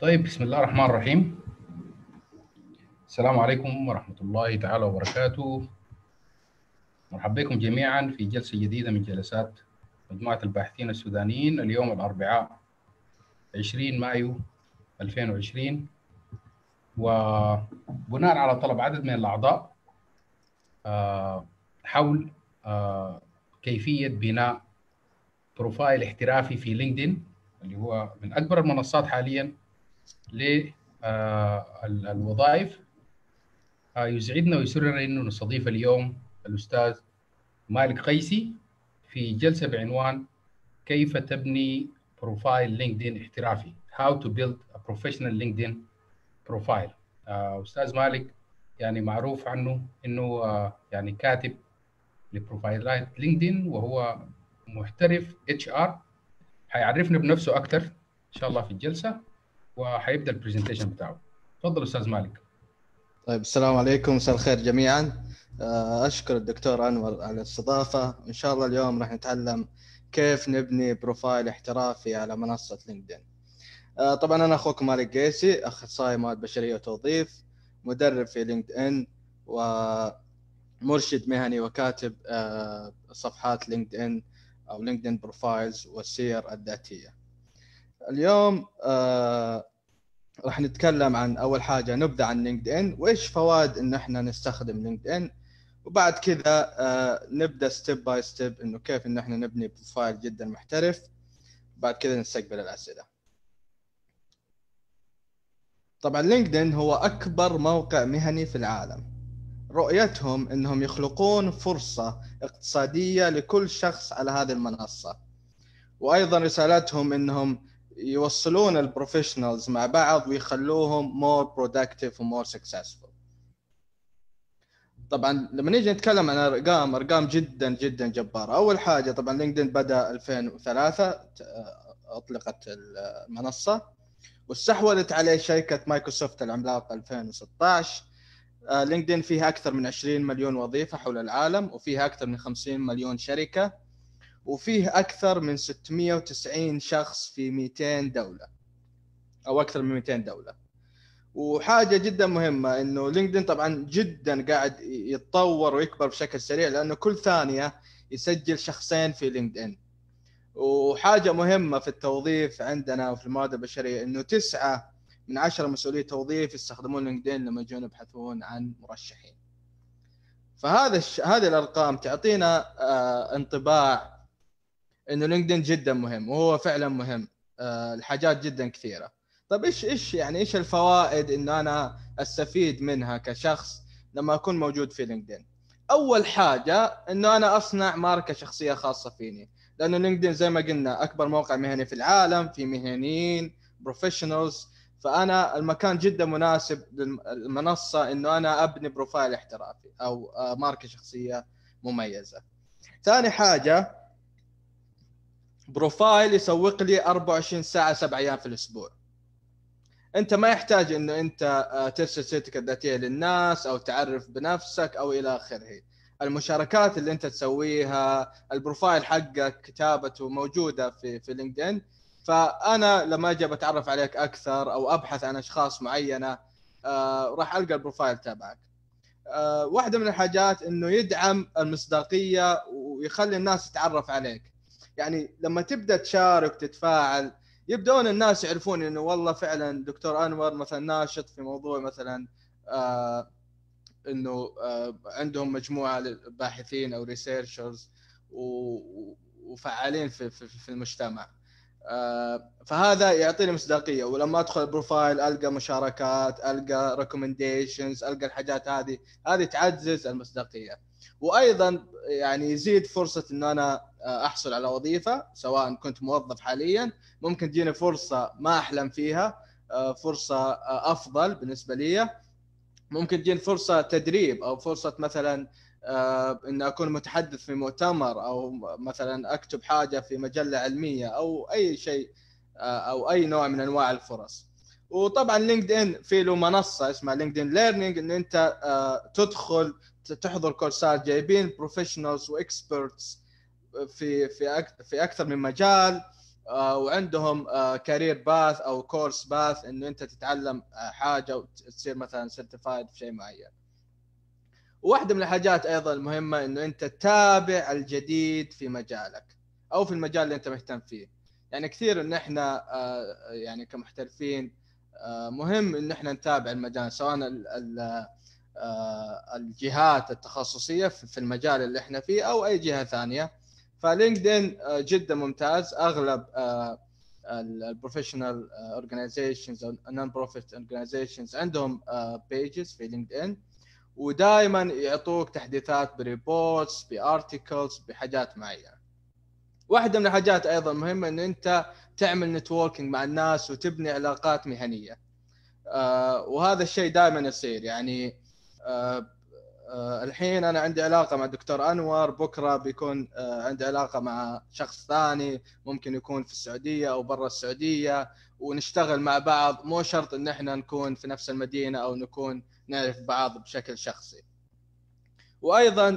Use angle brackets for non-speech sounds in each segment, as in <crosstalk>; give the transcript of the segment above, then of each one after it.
طيب بسم الله الرحمن الرحيم السلام عليكم ورحمة الله تعالى وبركاته مرحب بكم جميعا في جلسة جديدة من جلسات مجموعة الباحثين السودانيين اليوم الأربعاء 20 مايو 2020 وبناء على طلب عدد من الأعضاء آه، حول آه، كيفية بناء بروفايل احترافي في لينكدين اللي هو من أكبر المنصات حالياً للوظائف آه، آه، يسعدنا ويسرنا انه نستضيف اليوم الاستاذ مالك قيسي في جلسه بعنوان كيف تبني بروفايل لينكدين احترافي How to build a professional LinkedIn profile آه، استاذ مالك يعني معروف عنه انه يعني كاتب لبروفايلات لينكدين وهو محترف اتش ار حيعرفنا بنفسه اكثر ان شاء الله في الجلسه وهيبدا البرزنتيشن بتاعه تفضل استاذ مالك طيب السلام عليكم مساء الخير جميعا آه، اشكر الدكتور انور على الاستضافه ان شاء الله اليوم راح نتعلم كيف نبني بروفايل احترافي على منصه لينكدين آه، طبعا انا اخوكم مالك قيسي اخصائي مواد بشريه وتوظيف مدرب في لينكدين ومرشد مهني وكاتب آه، صفحات لينكدين او لينكدين بروفايلز والسير الذاتيه اليوم آه، راح نتكلم عن اول حاجه نبدا عن لينكد ان وايش فوائد ان احنا نستخدم لينكد ان وبعد كذا آه، نبدا ستيب باي ستيب انه كيف ان احنا نبني بروفايل جدا محترف بعد كذا نستقبل الاسئله طبعا لينكد ان هو اكبر موقع مهني في العالم رؤيتهم انهم يخلقون فرصه اقتصاديه لكل شخص على هذه المنصه وايضا رسالتهم انهم يوصلون البروفيشنالز مع بعض ويخلوهم مور برودكتيف ومور سكسسفول طبعا لما نيجي نتكلم عن ارقام ارقام جدا جدا جباره اول حاجه طبعا لينكدين بدا 2003 اطلقت المنصه واستحوذت عليه شركه مايكروسوفت العملاقه 2016 آه، لينكدين فيها اكثر من 20 مليون وظيفه حول العالم وفيها اكثر من 50 مليون شركه وفيه اكثر من 690 شخص في 200 دوله او اكثر من 200 دوله وحاجه جدا مهمه انه لينكدين طبعا جدا قاعد يتطور ويكبر بشكل سريع لانه كل ثانيه يسجل شخصين في لينكدين وحاجه مهمه في التوظيف عندنا وفي الموارد البشريه انه تسعه من عشره مسؤولي توظيف يستخدمون لينكدين لما يجون يبحثون عن مرشحين. فهذا الش... هذه الارقام تعطينا آه انطباع انه لينكدين جدا مهم وهو فعلا مهم أه الحاجات جدا كثيره طيب ايش ايش يعني ايش الفوائد ان انا استفيد منها كشخص لما اكون موجود في لينكدين اول حاجه انه انا اصنع ماركه شخصيه خاصه فيني لانه لينكدين زي ما قلنا اكبر موقع مهني في العالم في مهنيين بروفيشنالز فانا المكان جدا مناسب للمنصه انه انا ابني بروفايل احترافي او آه، ماركه شخصيه مميزه ثاني حاجه بروفايل يسوق لي 24 ساعه سبع ايام في الاسبوع انت ما يحتاج انه انت آه، ترسل سيرتك الذاتيه للناس او تعرف بنفسك او الى اخره المشاركات اللي انت تسويها البروفايل حقك كتابته موجوده في في لينكدين فانا لما اجي بتعرف عليك اكثر او ابحث عن اشخاص معينه آه، راح القى البروفايل تبعك آه، واحده من الحاجات انه يدعم المصداقيه ويخلي الناس تتعرف عليك يعني لما تبدا تشارك تتفاعل يبدون الناس يعرفون انه والله فعلا دكتور انور مثلا ناشط في موضوع مثلا آه انه آه عندهم مجموعه باحثين او ريسيرشرز وفعالين في, في, في المجتمع آه فهذا يعطيني مصداقيه ولما ادخل البروفايل القى مشاركات القى ريكومنديشنز القى الحاجات هذه هذه تعزز المصداقيه وايضا يعني يزيد فرصه انه انا آه، احصل على وظيفه سواء كنت موظف حاليا ممكن تجيني فرصه ما احلم فيها آه، فرصه آه، افضل بالنسبه لي ممكن تجيني فرصه تدريب او فرصه مثلا ان اكون متحدث في مؤتمر او مثلا اكتب حاجه في مجله علميه او اي شيء او اي نوع من انواع الفرص وطبعا لينكد ان في له منصه اسمها لينكد ان ليرنينج ان انت تدخل تحضر كورسات جايبين بروفيشنالز واكسبرتس آه، في في في اكثر من مجال آه، وعندهم كارير آه، باث او كورس باث انه انت تتعلم حاجه وتصير مثلا سيرتيفايد في شيء معين. واحده من الحاجات ايضا المهمه انه انت تتابع الجديد في مجالك او في المجال اللي انت مهتم فيه. يعني كثير ان احنا يعني كمحترفين مهم ان احنا نتابع المجال سواء آه، الجهات التخصصيه في المجال اللي احنا فيه او اي جهه ثانيه فلينكدين آه، جدا ممتاز اغلب البروفيشنال آه، اورجنايزيشنز او النون بروفيت اورجنايزيشنز عندهم بيجز في لينكدين ودائما يعطوك تحديثات بريبورتس بارتكلز بحاجات معينه واحده من الحاجات ايضا مهمه ان انت تعمل نتوركينج مع الناس وتبني علاقات مهنيه وهذا الشيء دائما يصير يعني آه، آه، الحين انا عندي علاقه مع دكتور انور بكره بيكون آه، عندي علاقه مع شخص ثاني ممكن يكون في السعوديه او برا السعوديه ونشتغل مع بعض مو شرط ان احنا نكون في نفس المدينه او نكون نعرف بعض بشكل شخصي وايضا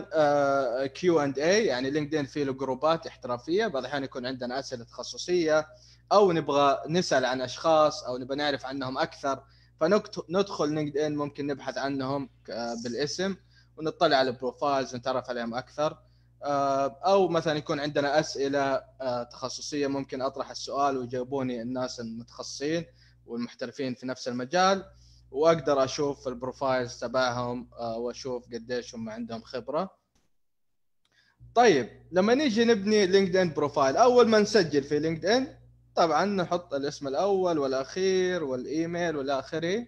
كيو اند اي يعني لينكدين فيه له جروبات احترافيه بعض الاحيان يكون عندنا اسئله تخصصيه او نبغى نسال عن اشخاص او نبغى نعرف عنهم اكثر فندخل لينكد ان ممكن نبحث عنهم بالاسم ونطلع على البروفايلز نتعرف عليهم اكثر آه، او مثلا يكون عندنا اسئله آه، تخصصيه ممكن اطرح السؤال ويجاوبوني الناس المتخصصين والمحترفين في نفس المجال واقدر اشوف البروفايلز تبعهم آه، واشوف قديش هم عندهم خبره طيب لما نيجي نبني لينكد ان بروفايل اول ما نسجل في لينكد ان طبعا نحط الاسم الاول والاخير والايميل والاخري اخره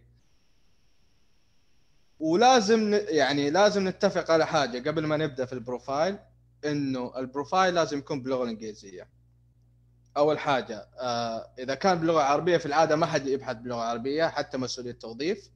ولازم يعني لازم نتفق على حاجه قبل ما نبدا في البروفايل انه البروفايل لازم يكون باللغه الانجليزيه اول حاجه آه اذا كان باللغه العربيه في العاده ما حد يبحث باللغه العربيه حتى مسؤوليه التوظيف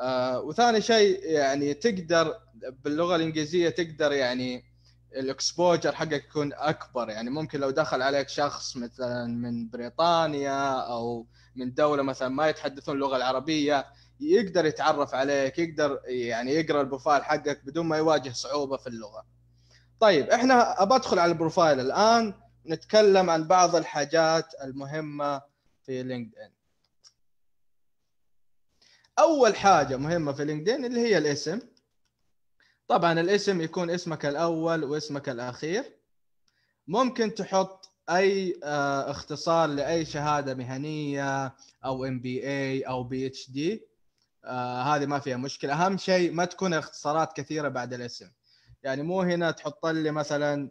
آه وثاني شيء يعني تقدر باللغه الانجليزيه تقدر يعني الاكسبوجر حقك يكون اكبر يعني ممكن لو دخل عليك شخص مثلا من بريطانيا او من دوله مثلا ما يتحدثون اللغه العربيه يقدر يتعرف عليك يقدر يعني يقرا البروفايل حقك بدون ما يواجه صعوبه في اللغه. طيب احنا ابى ادخل على البروفايل الان نتكلم عن بعض الحاجات المهمه في لينكد ان. اول حاجه مهمه في لينكد ان اللي هي الاسم طبعا الاسم يكون اسمك الاول واسمك الاخير ممكن تحط اي آه، اختصار لاي شهاده مهنيه او ام بي اي او بي اتش دي هذه ما فيها مشكله اهم شيء ما تكون اختصارات كثيره بعد الاسم يعني مو هنا تحط لي مثلا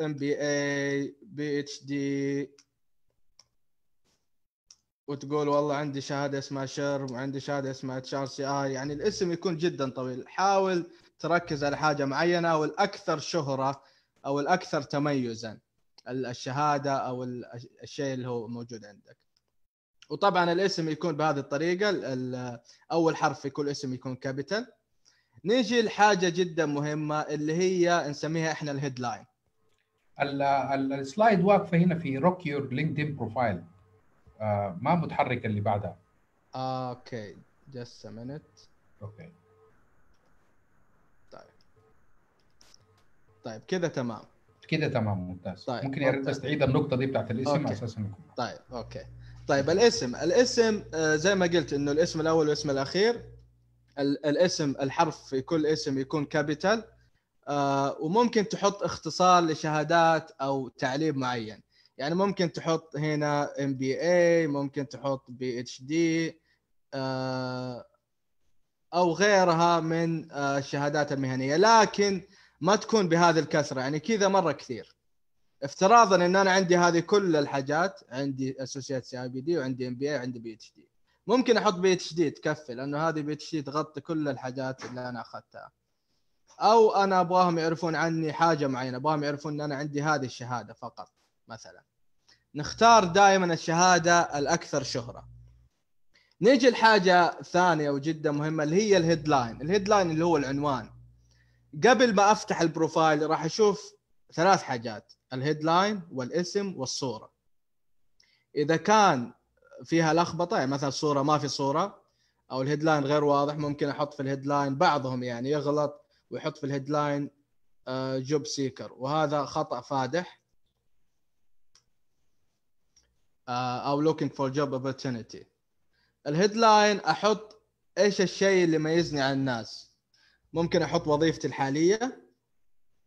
ام بي اي بي اتش دي وتقول والله عندي شهاده اسمها شرم وعندي شهاده اسمها اتش ار سي اي يعني الاسم يكون جدا طويل حاول تركز على حاجه معينه والاكثر شهره او الاكثر تميزا الشهاده او الشيء اللي هو موجود عندك وطبعا الاسم يكون بهذه الطريقه اول حرف في كل اسم يكون كابيتال نيجي لحاجه جدا مهمه اللي هي نسميها احنا الهيدلاين السلايد واقفه هنا في روك يور لينكدين بروفايل ما متحرك اللي بعدها آه، اوكي جست ا اوكي طيب كذا تمام كده تمام ممتاز طيب. ممكن يا ريت بس تعيد النقطه دي بتاعت الاسم أوكي. اساسا طيب اوكي طيب الاسم الاسم آه، زي ما قلت انه الاسم الاول والاسم الاخير الاسم الحرف في كل اسم يكون كابيتال آه، وممكن تحط اختصار لشهادات او تعليم معين يعني ممكن تحط هنا ام بي اي ممكن تحط بي اتش دي او غيرها من آه، الشهادات المهنيه لكن ما تكون بهذه الكثره يعني كذا مره كثير افتراضا ان انا عندي هذه كل الحاجات عندي اسوشيت سي اي بي دي وعندي ام بي اي وعندي بي اتش دي ممكن احط بي اتش دي تكفي لانه هذه بي اتش دي تغطي كل الحاجات اللي انا اخذتها او انا ابغاهم يعرفون عني حاجه معينه ابغاهم يعرفون ان انا عندي هذه الشهاده فقط مثلا نختار دائما الشهاده الاكثر شهره نيجي لحاجه ثانيه وجدا مهمه اللي هي الهيدلاين الهيدلاين اللي هو العنوان قبل ما افتح البروفايل راح اشوف ثلاث حاجات الهيدلاين والاسم والصوره اذا كان فيها لخبطه يعني مثلا صوره ما في صوره او الهيدلاين غير واضح ممكن احط في الهيدلاين بعضهم يعني يغلط ويحط في الهيدلاين جوب آه، سيكر وهذا خطا فادح آه، او لوكينج فور جوب اوبورتونيتي الهيدلاين احط ايش الشيء اللي يميزني عن الناس ممكن احط وظيفتي الحاليه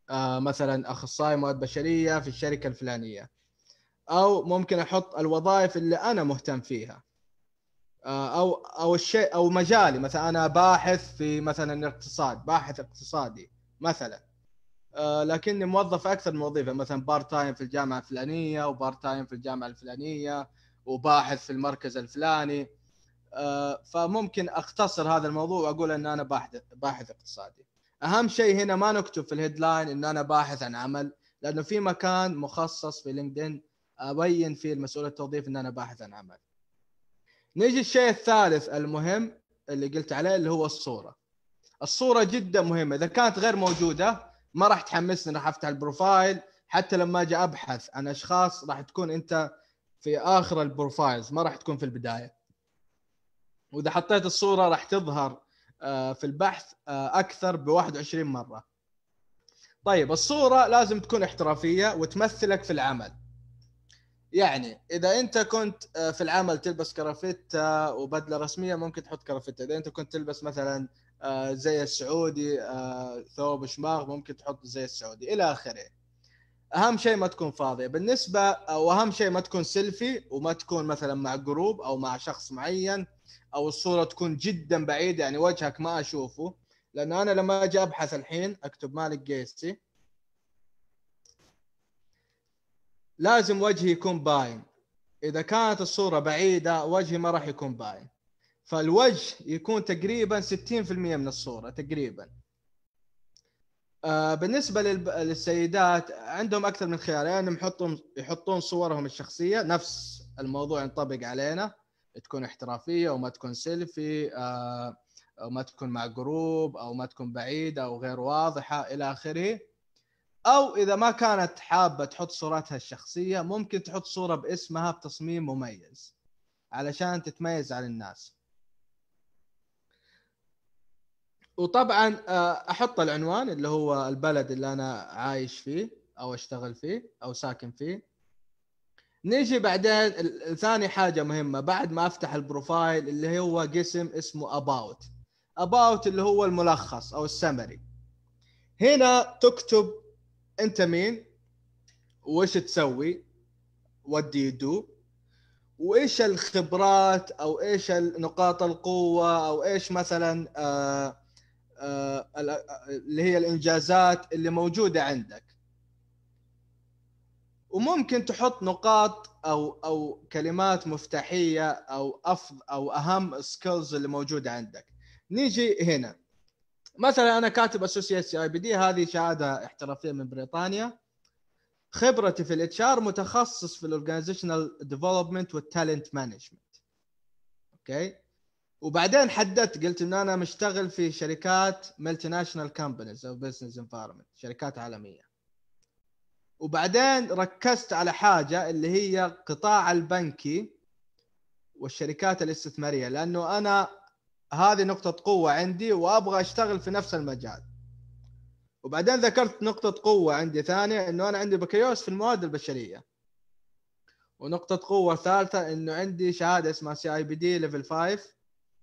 آه مثلا اخصائي مواد بشريه في الشركه الفلانيه او ممكن احط الوظائف اللي انا مهتم فيها آه او او الشيء او مجالي مثلا انا باحث في مثلا اقتصاد باحث اقتصادي مثلا آه لكني موظف اكثر من وظيفه مثلا بارت تايم في الجامعه الفلانيه وبارت تايم في الجامعه الفلانيه وباحث في المركز الفلاني آه، فممكن اختصر هذا الموضوع واقول ان انا باحث باحث اقتصادي اهم شيء هنا ما نكتب في الهيدلاين ان انا باحث عن عمل لانه في مكان مخصص في لينكدين ابين فيه المسؤول التوظيف ان انا باحث عن عمل نيجي الشيء الثالث المهم اللي قلت عليه اللي هو الصوره الصوره جدا مهمه اذا كانت غير موجوده ما راح تحمسني راح افتح البروفايل حتى لما اجي ابحث عن اشخاص راح تكون انت في اخر البروفايلز ما راح تكون في البدايه واذا حطيت الصوره راح تظهر آه، في البحث آه، اكثر ب 21 مره طيب الصوره لازم تكون احترافيه وتمثلك في العمل يعني اذا انت كنت آه، في العمل تلبس كرافتة وبدله رسميه ممكن تحط كرافتة اذا انت كنت تلبس مثلا زي السعودي ثوب شماغ ممكن تحط زي السعودي الى اخره اهم شيء ما تكون فاضيه بالنسبه واهم شيء ما تكون سيلفي وما تكون مثلا مع جروب او مع شخص معين او الصوره تكون جدا بعيده يعني وجهك ما اشوفه لان انا لما اجي ابحث الحين اكتب مالك جيسي لازم وجهي يكون باين اذا كانت الصوره بعيده وجهي ما راح يكون باين فالوجه يكون تقريبا 60% من الصوره تقريبا آه، بالنسبه للسيدات عندهم اكثر من خيار يعني يحطون يحطون صورهم الشخصيه نفس الموضوع ينطبق علينا تكون احترافيه وما تكون سيلفي او آه، ما تكون مع جروب او ما تكون بعيده او غير واضحه الى اخره او اذا ما كانت حابه تحط صورتها الشخصيه ممكن تحط صوره باسمها بتصميم مميز علشان تتميز عن الناس وطبعا آه، احط العنوان اللي هو البلد اللي انا عايش فيه او اشتغل فيه او ساكن فيه نجي بعدين ثاني حاجه مهمه بعد ما افتح البروفايل اللي هو قسم اسمه اباوت اباوت اللي هو الملخص او السمري هنا تكتب انت مين وايش تسوي what do you do وايش الخبرات او ايش نقاط القوه او ايش مثلا آآ آه، آآ آه، اللي هي الانجازات اللي موجوده عندك وممكن تحط نقاط او او كلمات مفتاحيه او أفض او اهم سكيلز اللي موجوده عندك نيجي هنا مثلا انا كاتب اسوسييت سي اي بي دي هذه شهاده احترافيه من بريطانيا خبرتي في الاتش ار متخصص في الاورجنايزيشنال ديفلوبمنت والتالنت مانجمنت اوكي وبعدين حددت قلت ان انا مشتغل في شركات ملتي ناشونال كامبانيز او بزنس انفايرمنت شركات عالميه وبعدين ركزت على حاجه اللي هي قطاع البنكي والشركات الاستثماريه لانه انا هذه نقطه قوه عندي وابغى اشتغل في نفس المجال وبعدين ذكرت نقطة قوة عندي ثانية انه انا عندي بكالوريوس في المواد البشرية. ونقطة قوة ثالثة انه عندي شهادة اسمها سي اي بي دي ليفل 5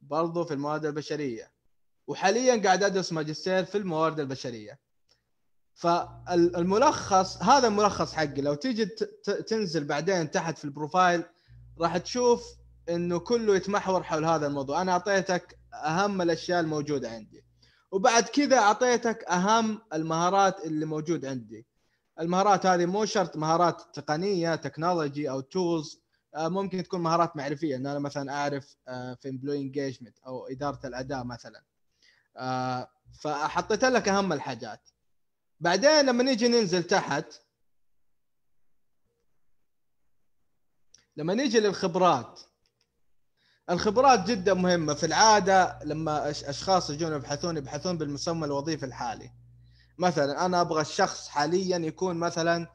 برضو في المواد البشرية. وحاليا قاعد ادرس ماجستير في الموارد البشرية. فالملخص هذا الملخص حقي لو تيجي تنزل بعدين تحت في البروفايل راح تشوف انه كله يتمحور حول هذا الموضوع انا اعطيتك اهم الاشياء الموجوده عندي وبعد كذا اعطيتك اهم المهارات اللي موجود عندي المهارات هذه مو شرط مهارات تقنيه تكنولوجي او تولز آه، ممكن تكون مهارات معرفيه ان انا مثلا اعرف آه، في امبلوي انجيجمنت او اداره الاداء مثلا آه، فحطيت لك اهم الحاجات بعدين لما نيجي ننزل تحت لما نيجي للخبرات الخبرات جدا مهمه في العاده لما اشخاص يجون يبحثون يبحثون بالمسمى الوظيفي الحالي مثلا انا ابغى الشخص حاليا يكون مثلا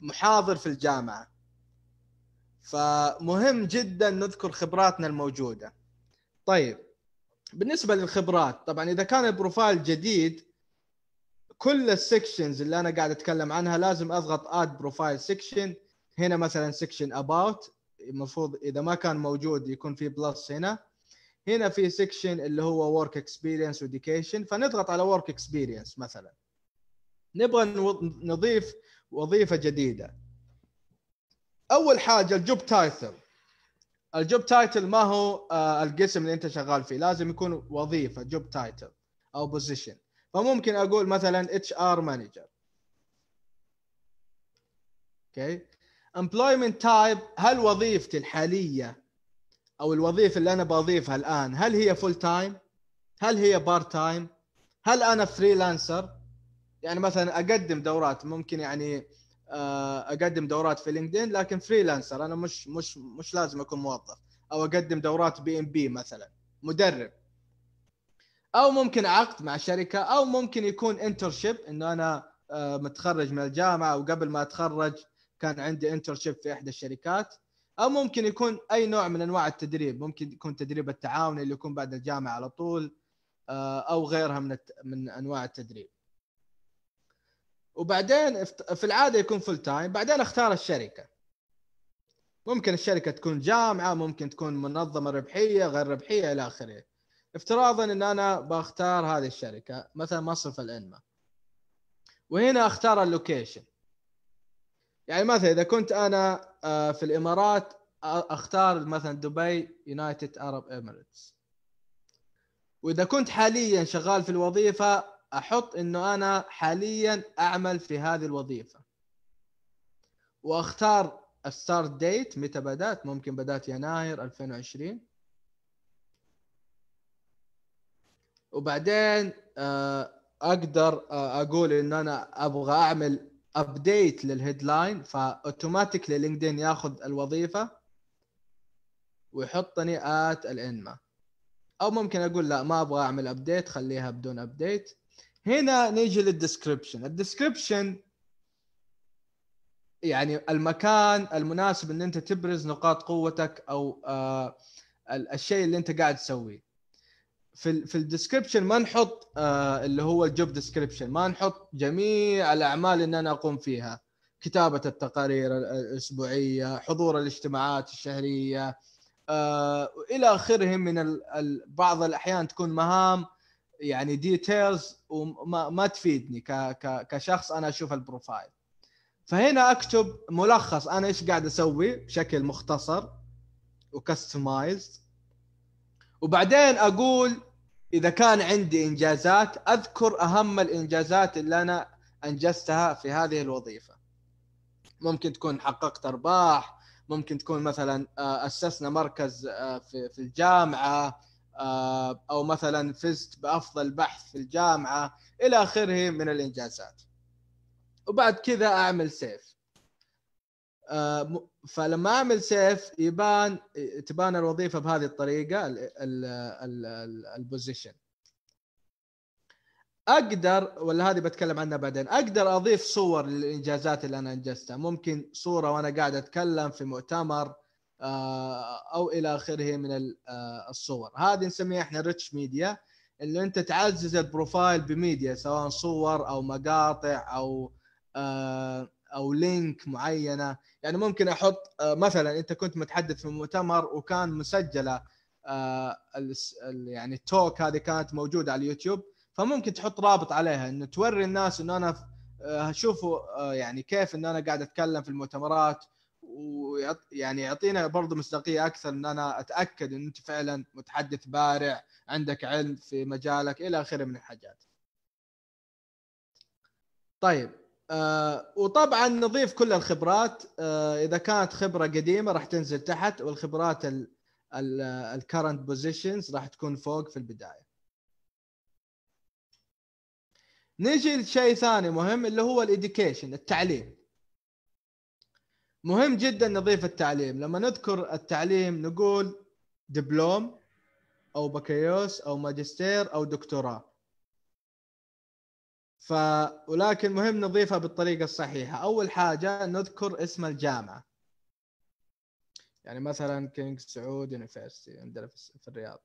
محاضر في الجامعه فمهم جدا نذكر خبراتنا الموجوده طيب بالنسبه للخبرات طبعا اذا كان البروفايل جديد كل السكشنز اللي انا قاعد اتكلم عنها لازم اضغط اد بروفايل سكشن هنا مثلا سكشن اباوت المفروض اذا ما كان موجود يكون في بلس هنا هنا في سكشن اللي هو ورك اكسبيرينس وديكيشن فنضغط على ورك اكسبيرينس مثلا نبغى نضيف وظيفه جديده اول حاجه الجوب تايتل الجوب تايتل ما هو آه، القسم اللي انت شغال فيه لازم يكون وظيفه جوب تايتل او بوزيشن فممكن اقول مثلا اتش ار مانجر اوكي امبلويمنت تايب هل وظيفتي الحاليه او الوظيفه اللي انا بضيفها الان هل هي فول تايم؟ هل هي بارت تايم؟ هل انا فريلانسر؟ يعني مثلا اقدم دورات ممكن يعني آه، اقدم دورات في لينكدين لكن فريلانسر انا مش مش مش لازم اكون موظف او اقدم دورات بي ام بي مثلا مدرب او ممكن عقد مع شركه او ممكن يكون انترشيب انه انا آه، متخرج من الجامعه وقبل ما اتخرج كان عندي انترشيب في احدى الشركات او ممكن يكون اي نوع من انواع التدريب ممكن يكون تدريب التعاون اللي يكون بعد الجامعه على طول آه، او غيرها من من انواع التدريب وبعدين في العاده يكون فول تايم بعدين اختار الشركه ممكن الشركه تكون جامعه ممكن تكون منظمه ربحيه غير ربحيه الى اخره افتراضا ان انا بختار هذه الشركه مثلا مصرف الانما وهنا اختار اللوكيشن يعني مثلا اذا كنت انا آه، في الامارات اختار مثلا دبي يونايتد ارب اميريتس واذا كنت حاليا شغال في الوظيفه احط انه انا حاليا اعمل في هذه الوظيفه واختار الستارت ديت متى بدات ممكن بدات يناير 2020 وبعدين آه، اقدر آه، اقول ان انا ابغى اعمل ابديت للهيدلاين فاوتوماتيكلي لينكدين ياخذ الوظيفه ويحطني ات الانما او ممكن اقول لا ما ابغى اعمل ابديت خليها بدون ابديت هنا نيجي للديسكربشن الديسكربشن يعني المكان المناسب ان انت تبرز نقاط قوتك او آه الشيء اللي انت قاعد تسويه في في الديسكربشن ما نحط آه اللي هو الجوب ديسكربشن ما نحط جميع الاعمال اللي انا اقوم فيها كتابه التقارير الاسبوعيه حضور الاجتماعات الشهريه آه الى اخره من بعض الاحيان تكون مهام يعني ديتيلز وما ما تفيدني كشخص انا اشوف البروفايل فهنا اكتب ملخص انا ايش قاعد اسوي بشكل مختصر وكستمايزد وبعدين اقول اذا كان عندي انجازات اذكر اهم الانجازات اللي انا انجزتها في هذه الوظيفه ممكن تكون حققت ارباح ممكن تكون مثلا آه، اسسنا مركز آه، في الجامعه آه، او مثلا فزت بافضل بحث في الجامعه الى اخره من الانجازات وبعد كذا اعمل سيف فلما اعمل سيف يبان تبان الوظيفه بهذه الطريقه البوزيشن اقدر ولا هذه بتكلم عنها بعدين اقدر اضيف صور للانجازات اللي انا انجزتها ممكن صوره وانا قاعد اتكلم في مؤتمر آه، او الى اخره من آه، الصور هذه نسميها احنا ريتش ميديا اللي انت تعزز البروفايل بميديا سواء صور او مقاطع او آه او لينك معينه يعني ممكن احط آه، مثلا انت كنت متحدث في مؤتمر وكان مسجله آه، يعني التوك هذه كانت موجوده على اليوتيوب فممكن تحط رابط عليها انه توري الناس انه انا آه، شوفوا يعني كيف ان انا قاعد اتكلم في المؤتمرات ويعني يعطينا برضه مصداقيه اكثر ان انا اتاكد ان انت فعلا متحدث بارع عندك علم في مجالك الى اخره من الحاجات. طيب آه وطبعا نضيف كل الخبرات آه اذا كانت خبره قديمه راح تنزل تحت والخبرات الكرنت بوزيشنز راح تكون فوق في البدايه. نجي لشيء ثاني مهم اللي هو الاديوكيشن التعليم. مهم جدا نضيف التعليم لما نذكر التعليم نقول دبلوم او بكالوريوس او ماجستير او دكتوراه ف ولكن مهم نضيفها بالطريقه الصحيحه اول حاجه نذكر اسم الجامعه يعني مثلا كينج سعود يونيفرستي عندنا في الرياض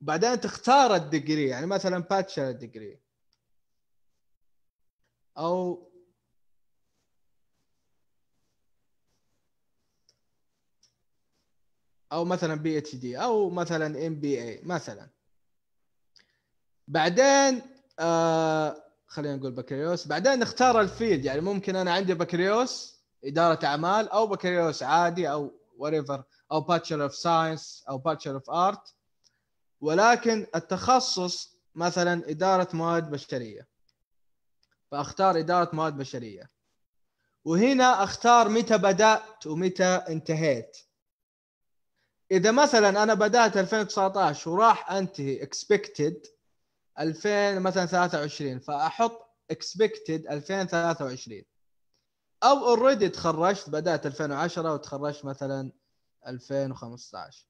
وبعدين تختار الدقري يعني مثلا باتشر الدقري او او مثلا بي اتش دي او مثلا ام بي اي مثلا بعدين آه خلينا نقول بكالوريوس بعدين نختار الفيلد يعني ممكن انا عندي بكالوريوس اداره اعمال او بكالوريوس عادي او وريفر او باتشر اوف ساينس او باتشر اوف ارت ولكن التخصص مثلا اداره مواد بشريه فاختار اداره مواد بشريه وهنا اختار متى بدات ومتى انتهيت اذا مثلا انا بدات 2019 وراح انتهي اكسبكتد 2000 مثلا 23 فاحط اكسبكتد 2023 او اوريدي تخرجت بدات 2010 وتخرجت مثلا 2015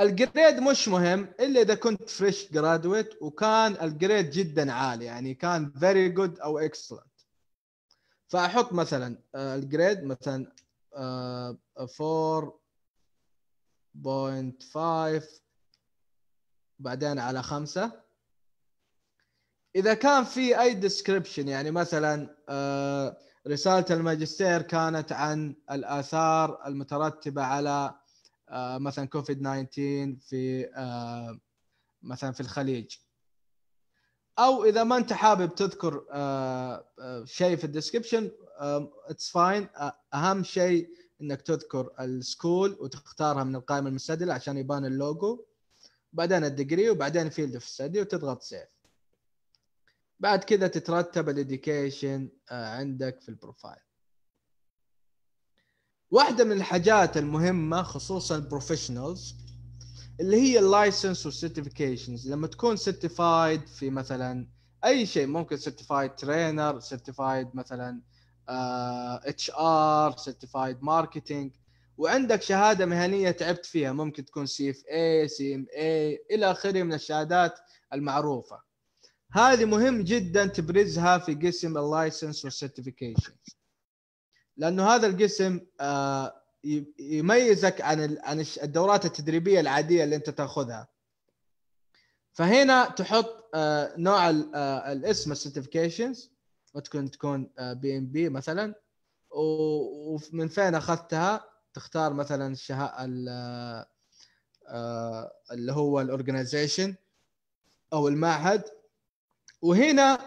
الجريد مش مهم الا اذا كنت فريش جرادويت وكان الجريد جدا عالي يعني كان فيري جود او اكسلنت فاحط مثلا آه، الجريد مثلا 4.5 آه، بعدين على 5 اذا كان في اي ديسكربشن يعني مثلا آه، رساله الماجستير كانت عن الاثار المترتبه على آه، مثلا كوفيد 19 في آه، مثلا في الخليج او اذا ما انت حابب تذكر شيء في الديسكربشن اتس فاين اهم شيء انك تذكر السكول وتختارها من القائمه المستدله عشان يبان اللوجو بعدين الديجري وبعدين فيلد اوف ستدي وتضغط سيف بعد كذا تترتب الاديوكيشن آه، عندك في البروفايل واحده من الحاجات المهمه خصوصا البروفيشنالز اللي هي اللايسنس والسيرتيفيكيشنز لما تكون سيرتيفايد في مثلا اي شيء ممكن سيرتيفايد ترينر سيرتيفايد مثلا اتش ار سيرتيفايد ماركتينج وعندك شهاده مهنيه تعبت فيها ممكن تكون سي اف اي سي ام اي الى اخره من الشهادات المعروفه هذه مهم جدا تبرزها في قسم اللايسنس والسيرتيفيكيشن لانه هذا القسم آه، يميزك عن عن الدورات التدريبيه العاديه اللي انت تاخذها فهنا تحط آه، نوع آه، الاسم السيرتيفيكيشنز وتكون تكون بي ام بي مثلا ومن فين اخذتها تختار مثلا الشها... اللي هو الاورجنايزيشن او المعهد وهنا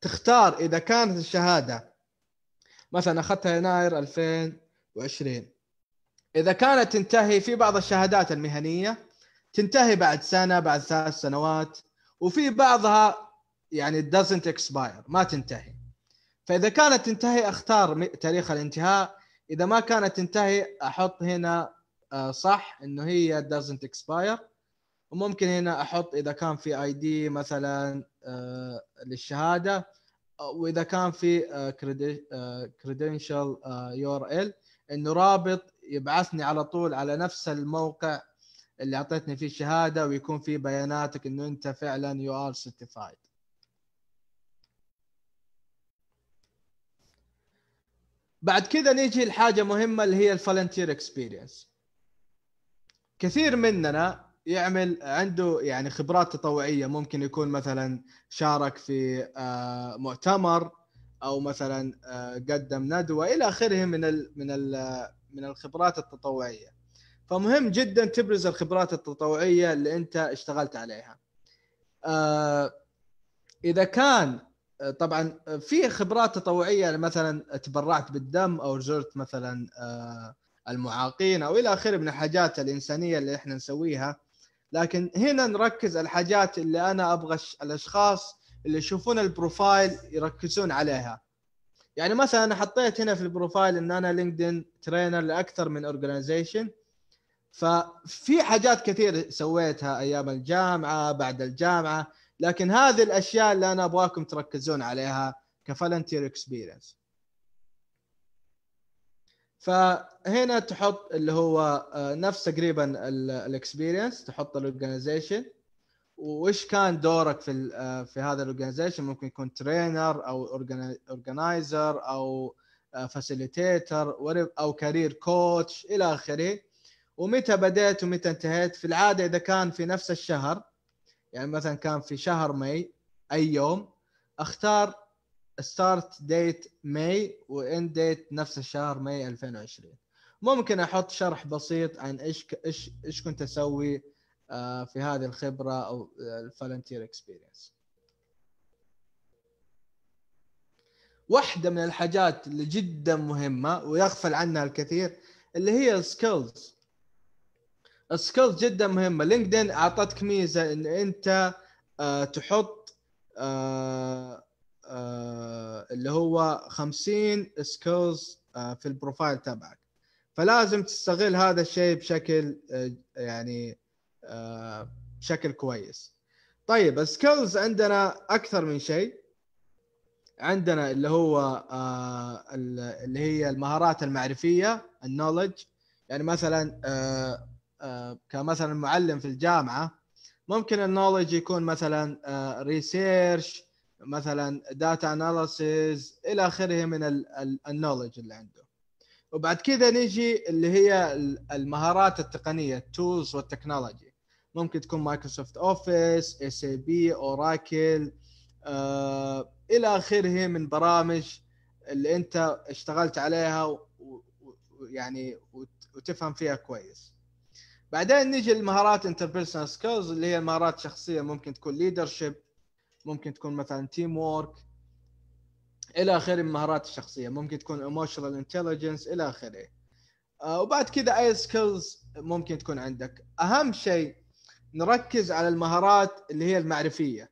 تختار اذا كانت الشهاده مثلا اخذتها يناير 2020 اذا كانت تنتهي في بعض الشهادات المهنيه تنتهي بعد سنه بعد ثلاث سنوات وفي بعضها يعني doesn't expire ما تنتهي فاذا كانت تنتهي اختار تاريخ الانتهاء اذا ما كانت تنتهي احط هنا آه، صح انه هي doesn't expire وممكن هنا احط اذا كان في اي دي مثلا آه، للشهاده آه، واذا كان في كريدنشال يو ار ال انه رابط يبعثني على طول على نفس الموقع اللي اعطيتني فيه الشهاده ويكون فيه بياناتك انه انت فعلا يو ار سيرتيفايد بعد كذا نيجي لحاجه مهمه اللي هي الفالنتير اكسبيرينس كثير مننا يعمل عنده يعني خبرات تطوعيه ممكن يكون مثلا شارك في آه، مؤتمر او مثلا آه، قدم ندوه الى اخره من الـ من الـ آه، من الخبرات التطوعيه فمهم جدا تبرز الخبرات التطوعيه اللي انت اشتغلت عليها اذا كان طبعا في خبرات تطوعيه يعني مثلا تبرعت بالدم او زرت مثلا المعاقين او الى اخره من الحاجات الانسانيه اللي احنا نسويها لكن هنا نركز على الحاجات اللي انا ابغى الاشخاص اللي يشوفون البروفايل يركزون عليها يعني مثلا انا حطيت هنا في البروفايل ان انا لينكدين ترينر لاكثر من اورجنايزيشن ففي حاجات كثير سويتها ايام الجامعه بعد الجامعه لكن هذه الاشياء اللي انا ابغاكم تركزون عليها كفالنتير اكسبيرينس ف هنا تحط اللي هو آه، نفس تقريبا الاكسبيرينس تحط الاورجنايزيشن وايش كان دورك في آه، في هذا الاورجنايزيشن ممكن يكون ترينر او اورجنايزر او فاسيليتيتر آه، او كارير كوتش الى اخره ومتى بدأت ومتى انتهيت في العاده اذا كان في نفس الشهر يعني مثلا كان في شهر ماي اي يوم اختار ستارت ديت ماي واند ديت نفس الشهر ماي 2020 ممكن احط شرح بسيط عن ايش ايش ايش كنت اسوي آه، في هذه الخبره او آه، الفالنتير اكسبيرينس واحده من الحاجات اللي جدا مهمه ويغفل عنها الكثير اللي هي السكيلز السكيلز جدا مهمه لينكدين اعطتك ميزه ان انت آه، تحط اللي هو 50 سكيلز في البروفايل تبعك فلازم تستغل هذا الشيء بشكل آه، يعني آه، بشكل كويس طيب السكيلز عندنا اكثر من شيء عندنا اللي هو آه، اللي هي المهارات المعرفيه النولج يعني مثلا كمثلا معلم في الجامعه ممكن النولج يكون مثلا ريسيرش مثلا داتا اناليسيز الى اخره من النولج اللي عنده وبعد كذا نجي اللي هي المهارات التقنيه التولز والتكنولوجي ممكن تكون مايكروسوفت اوفيس اس اي بي اوراكل الى اخره من برامج اللي انت اشتغلت عليها ويعني وتفهم فيها كويس بعدين نجي لمهارات انتربرسونال سكيلز اللي هي المهارات الشخصيه ممكن تكون ليدرشيب ممكن تكون مثلا تيم وورك الى اخره من مهارات الشخصيه ممكن تكون ايموشنال انتليجنس الى اخره آه، وبعد كذا اي سكيلز ممكن تكون عندك اهم شيء نركز على المهارات اللي هي المعرفيه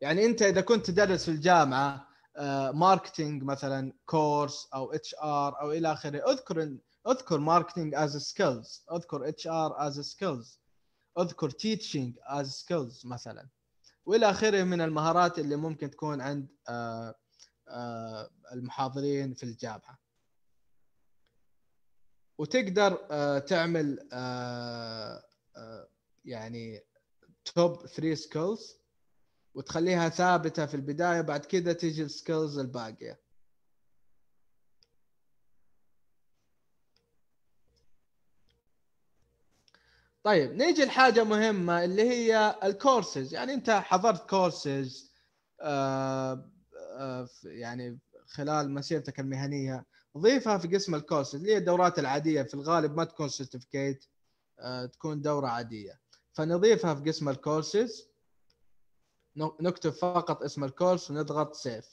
يعني انت اذا كنت تدرس في الجامعه ماركتنج آه، ماركتينج مثلا كورس او اتش ار او الى اخره اذكر اذكر ماركتنج از سكيلز اذكر اتش ار از سكيلز اذكر تيتشنج از سكيلز مثلا والى اخره من المهارات اللي ممكن تكون عند آه، آه، المحاضرين في الجامعه وتقدر آه، تعمل آه، يعني توب 3 سكيلز وتخليها ثابته في البدايه بعد كذا تيجي السكيلز الباقيه طيب نيجي لحاجه مهمه اللي هي الكورسز يعني انت حضرت كورسز آه آه، يعني خلال مسيرتك المهنيه ضيفها في قسم الكورس اللي هي الدورات العاديه في الغالب ما تكون سيرتيفيكيت آه، تكون دوره عاديه فنضيفها في قسم الكورسز نكتب فقط اسم الكورس ونضغط سيف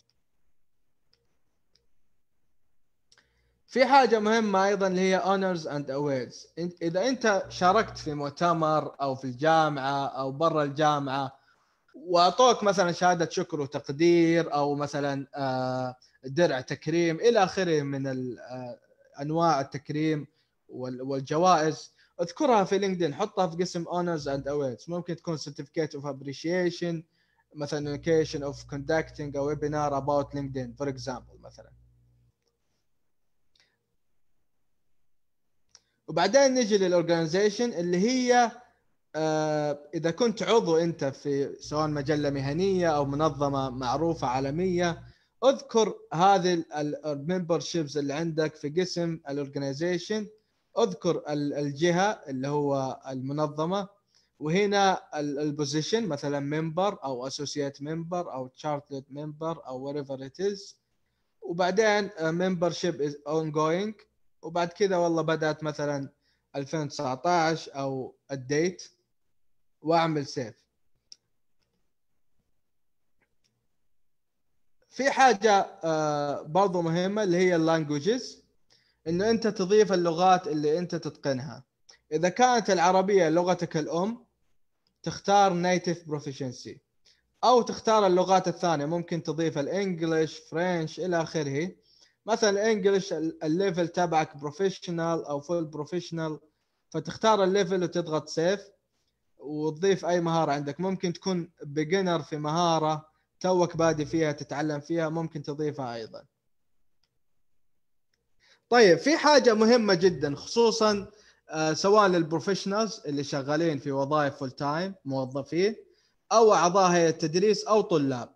في حاجه مهمه ايضا اللي هي اونرز اند اويردز اذا انت شاركت في مؤتمر او في الجامعه او برا الجامعه واعطوك مثلا شهاده شكر وتقدير او مثلا آه، درع تكريم الى اخره من آه، انواع التكريم والجوائز اذكرها في لينكدين حطها في قسم اونرز اند اويرز ممكن تكون سيرتيفيكيت اوف ابريشيشن مثلا نوكيشن اوف كوندكتنج او ويبينار اباوت لينكدين فور اكزامبل مثلا وبعدين نجي للاورجانيزيشن اللي هي آه، اذا كنت عضو انت في سواء مجله مهنيه او منظمه معروفه عالميه اذكر هذه شيبس اللي عندك في قسم الاورجنايزيشن اذكر الجهه اللي هو المنظمه وهنا البوزيشن مثلا ممبر او اسوشيت ممبر او تشارتد ممبر او ايفر ات از وبعدين از اون جوينج وبعد كذا والله بدات مثلا 2019 او الديت واعمل سيف في حاجه آه، برضو مهمه اللي هي اللانجوجز انه انت تضيف اللغات اللي انت تتقنها اذا كانت العربيه لغتك الام تختار نيتف بروفيشنسي او تختار اللغات الثانيه ممكن تضيف الانجليش فرنش الى اخره مثلا الانجليش الليفل تبعك بروفيشنال او فول بروفيشنال فتختار الليفل وتضغط سيف وتضيف اي مهاره عندك ممكن تكون بيجنر في مهاره توك بادي فيها تتعلم فيها ممكن تضيفها ايضا طيب في حاجه مهمه جدا خصوصا آه، سواء للبروفيشنالز اللي شغالين في وظائف فول تايم موظفين او اعضاء هيئه تدريس او طلاب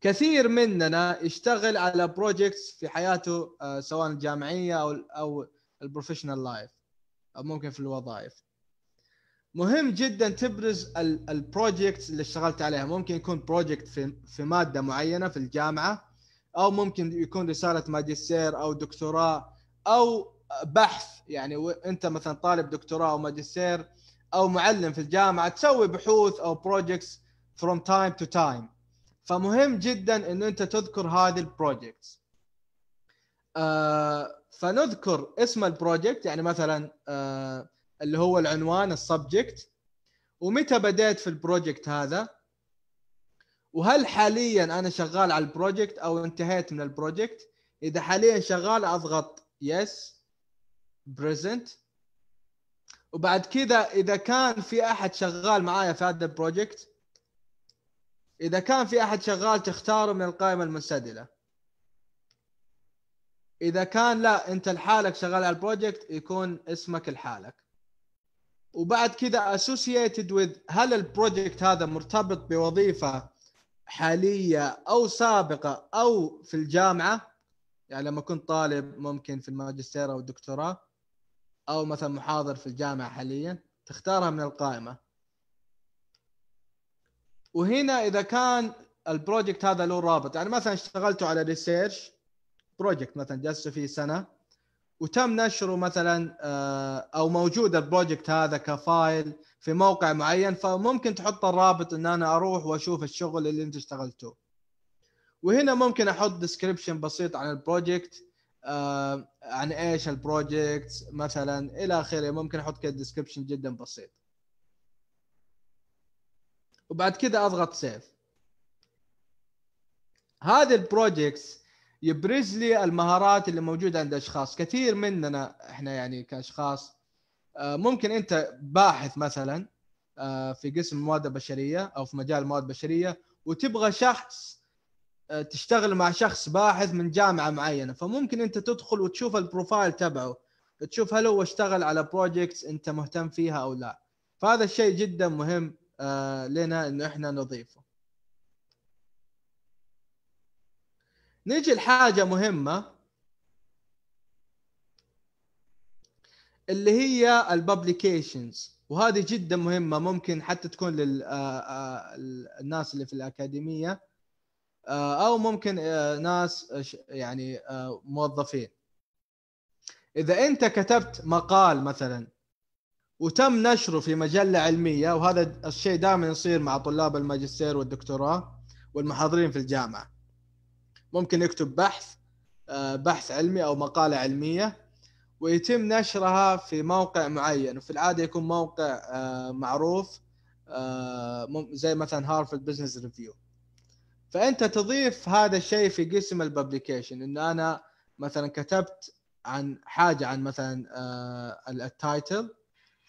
كثير مننا يشتغل على بروجكتس في حياته آه، سواء الجامعيه او او البروفيشنال لايف او ممكن في الوظائف مهم جدا تبرز البروجكتس اللي اشتغلت عليها ممكن يكون بروجكت في, في ماده معينه في الجامعه او ممكن يكون رساله ماجستير او دكتوراه او بحث يعني انت مثلا طالب دكتوراه او ماجستير او معلم في الجامعه تسوي بحوث او بروجكتس فروم تايم تو تايم فمهم جدا انه انت تذكر هذه البروجكتس آه فنذكر اسم البروجكت يعني مثلا آه اللي هو العنوان السبجكت ومتى بدأت في البروجكت هذا وهل حاليا انا شغال على البروجكت او انتهيت من البروجكت اذا حاليا شغال اضغط يس بريزنت وبعد كذا اذا كان في احد شغال معايا في هذا البروجكت اذا كان في احد شغال تختاره من القائمه المنسدله اذا كان لا انت لحالك شغال على البروجكت يكون اسمك لحالك وبعد كذا اسوسييتد وذ هل البروجكت هذا مرتبط بوظيفه حاليه او سابقه او في الجامعه يعني لما كنت طالب ممكن في الماجستير او الدكتوراه او مثلا محاضر في الجامعه حاليا تختارها من القائمه وهنا اذا كان البروجكت هذا له رابط يعني مثلا اشتغلتوا على ريسيرش بروجكت مثلا جلستوا فيه سنه وتم نشره مثلا آه، او موجود البروجكت هذا كفايل في موقع معين فممكن تحط الرابط ان انا اروح واشوف الشغل اللي انت اشتغلته وهنا ممكن احط ديسكربشن بسيط عن البروجكت آه، عن ايش البروجكت مثلا الى اخره ممكن احط كده ديسكربشن جدا بسيط وبعد كده اضغط سيف هذه البروجكتس يبرز لي المهارات اللي موجوده عند اشخاص كثير مننا احنا يعني كاشخاص آه، ممكن انت باحث مثلا آه، في قسم المواد البشريه او في مجال المواد البشريه وتبغى شخص آه، تشتغل مع شخص باحث من جامعه معينه فممكن انت تدخل وتشوف البروفايل تبعه تشوف هل هو اشتغل على بروجكتس انت مهتم فيها او لا فهذا الشيء جدا مهم لنا انه احنا نضيفه نجي لحاجه مهمه اللي هي الببليكيشنز وهذه جدا مهمه ممكن حتى تكون للناس آه، آه، اللي في الاكاديميه آه، او ممكن ناس يعني موظفين اذا انت كتبت مقال مثلا وتم نشره في مجله علميه وهذا الشيء دائما يصير مع طلاب الماجستير والدكتوراه والمحاضرين في الجامعه ممكن يكتب بحث آه، بحث علمي او مقاله علميه ويتم نشرها في موقع معين وفي العاده يكون موقع آه، معروف آه، زي مثلا هارفرد بزنس ريفيو فانت تضيف هذا الشيء في قسم الببليكيشن ان انا مثلا كتبت عن حاجه عن مثلا التايتل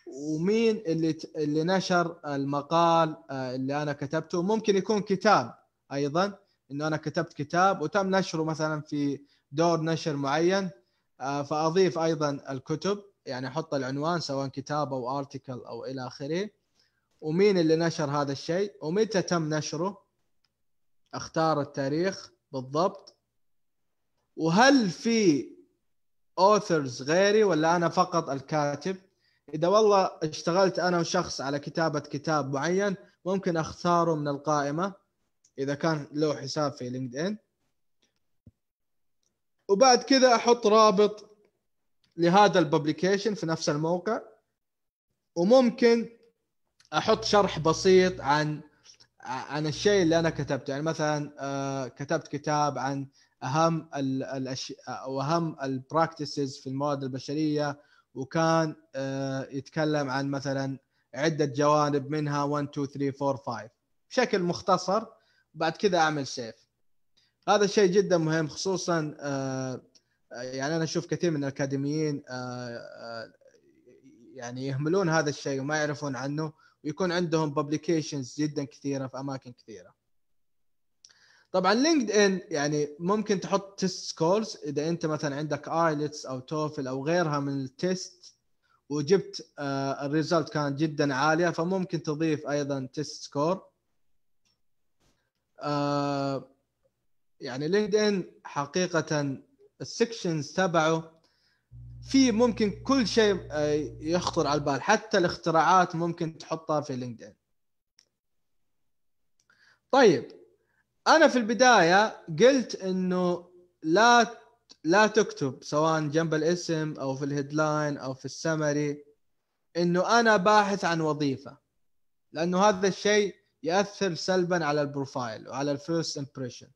ومين اللي اللي نشر المقال اللي انا كتبته ممكن يكون كتاب ايضا انه انا كتبت كتاب وتم نشره مثلا في دور نشر معين آه، فاضيف ايضا الكتب يعني احط العنوان سواء كتاب او ارتكل او الى اخره ومين اللي نشر هذا الشيء ومتى تم نشره اختار التاريخ بالضبط وهل في اوثرز غيري ولا انا فقط الكاتب اذا والله اشتغلت انا وشخص على كتابه كتاب معين ممكن اختاره من القائمه اذا كان له حساب في لينكد ان وبعد كذا احط رابط لهذا الببليكيشن في نفس الموقع وممكن احط شرح بسيط عن عن الشيء اللي انا كتبته يعني مثلا آه، كتبت كتاب عن اهم الاشياء او اهم البراكتسز في المواد البشريه وكان آه، يتكلم عن مثلا عده جوانب منها 1 2 3 4 5 بشكل مختصر بعد كذا اعمل سيف هذا شيء جدا مهم خصوصا آه، آه، يعني انا اشوف كثير من الاكاديميين آه، يعني يهملون هذا الشيء وما يعرفون عنه ويكون عندهم بابليكيشنز جدا كثيره في اماكن كثيره طبعا لينكد ان يعني ممكن تحط تيست سكورز اذا انت مثلا عندك ايلتس او توفل او غيرها من التيست وجبت الريزلت كانت جدا عاليه فممكن تضيف ايضا تيست سكور آه، يعني لينكد ان حقيقه السكشنز تبعه في ممكن كل شيء آه، يخطر على البال حتى الاختراعات ممكن تحطها في لينكد ان طيب انا في البدايه قلت انه لا لا تكتب سواء جنب الاسم او في الهيدلاين او في السمري انه انا باحث عن وظيفه لانه هذا الشيء ياثر سلبا على البروفايل وعلى الفيرست امبريشن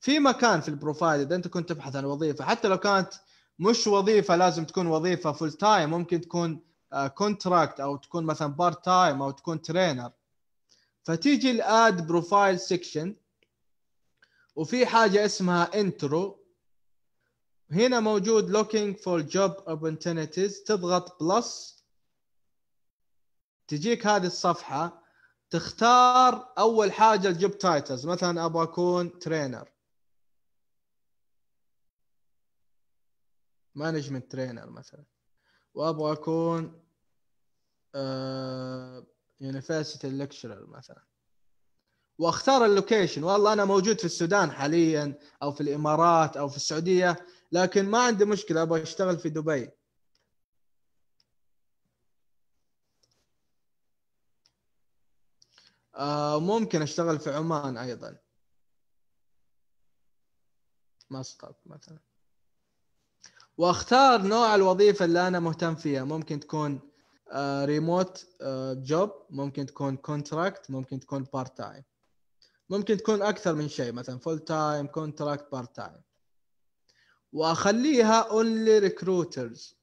في مكان في البروفايل اذا انت كنت تبحث عن وظيفه حتى لو كانت مش وظيفه لازم تكون وظيفه فول تايم ممكن تكون كونتراكت آه، او تكون مثلا بارت تايم او تكون ترينر فتيجي الاد بروفايل سيكشن وفي حاجه اسمها انترو هنا موجود لوكينج فور جوب اوبورتونيتيز تضغط بلس تجيك هذه الصفحه تختار اول حاجه الجوب تايتلز مثلا ابغى اكون ترينر مانجمنت ترينر مثلا وابغى اكون يونيفرسيتي آه، ليكشرر مثلا واختار اللوكيشن والله انا موجود في السودان حاليا او في الامارات او في السعوديه لكن ما عندي مشكله ابغى اشتغل في دبي آه، ممكن اشتغل في عمان ايضا مسقط مثلا واختار نوع الوظيفه اللي انا مهتم فيها ممكن تكون ريموت آه، جوب آه، ممكن تكون كونتراكت ممكن تكون بارت تايم ممكن تكون اكثر من شيء مثلا فول تايم كونتراكت بارت تايم واخليها اونلي ريكروترز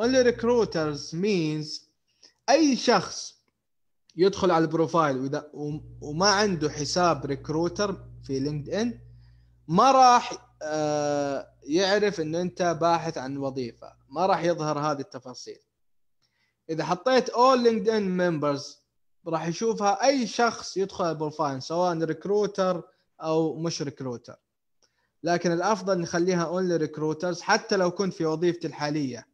اونلي ريكروترز مينز اي شخص يدخل على البروفايل وإذا وما عنده حساب ريكروتر في لينكد ان ما راح آه، يعرف ان انت باحث عن وظيفه ما راح يظهر هذه التفاصيل اذا حطيت اول لينكد ان ممبرز راح يشوفها اي شخص يدخل البروفايل سواء ريكروتر او مش ريكروتر لكن الافضل نخليها اونلي ريكروترز حتى لو كنت في وظيفتي الحاليه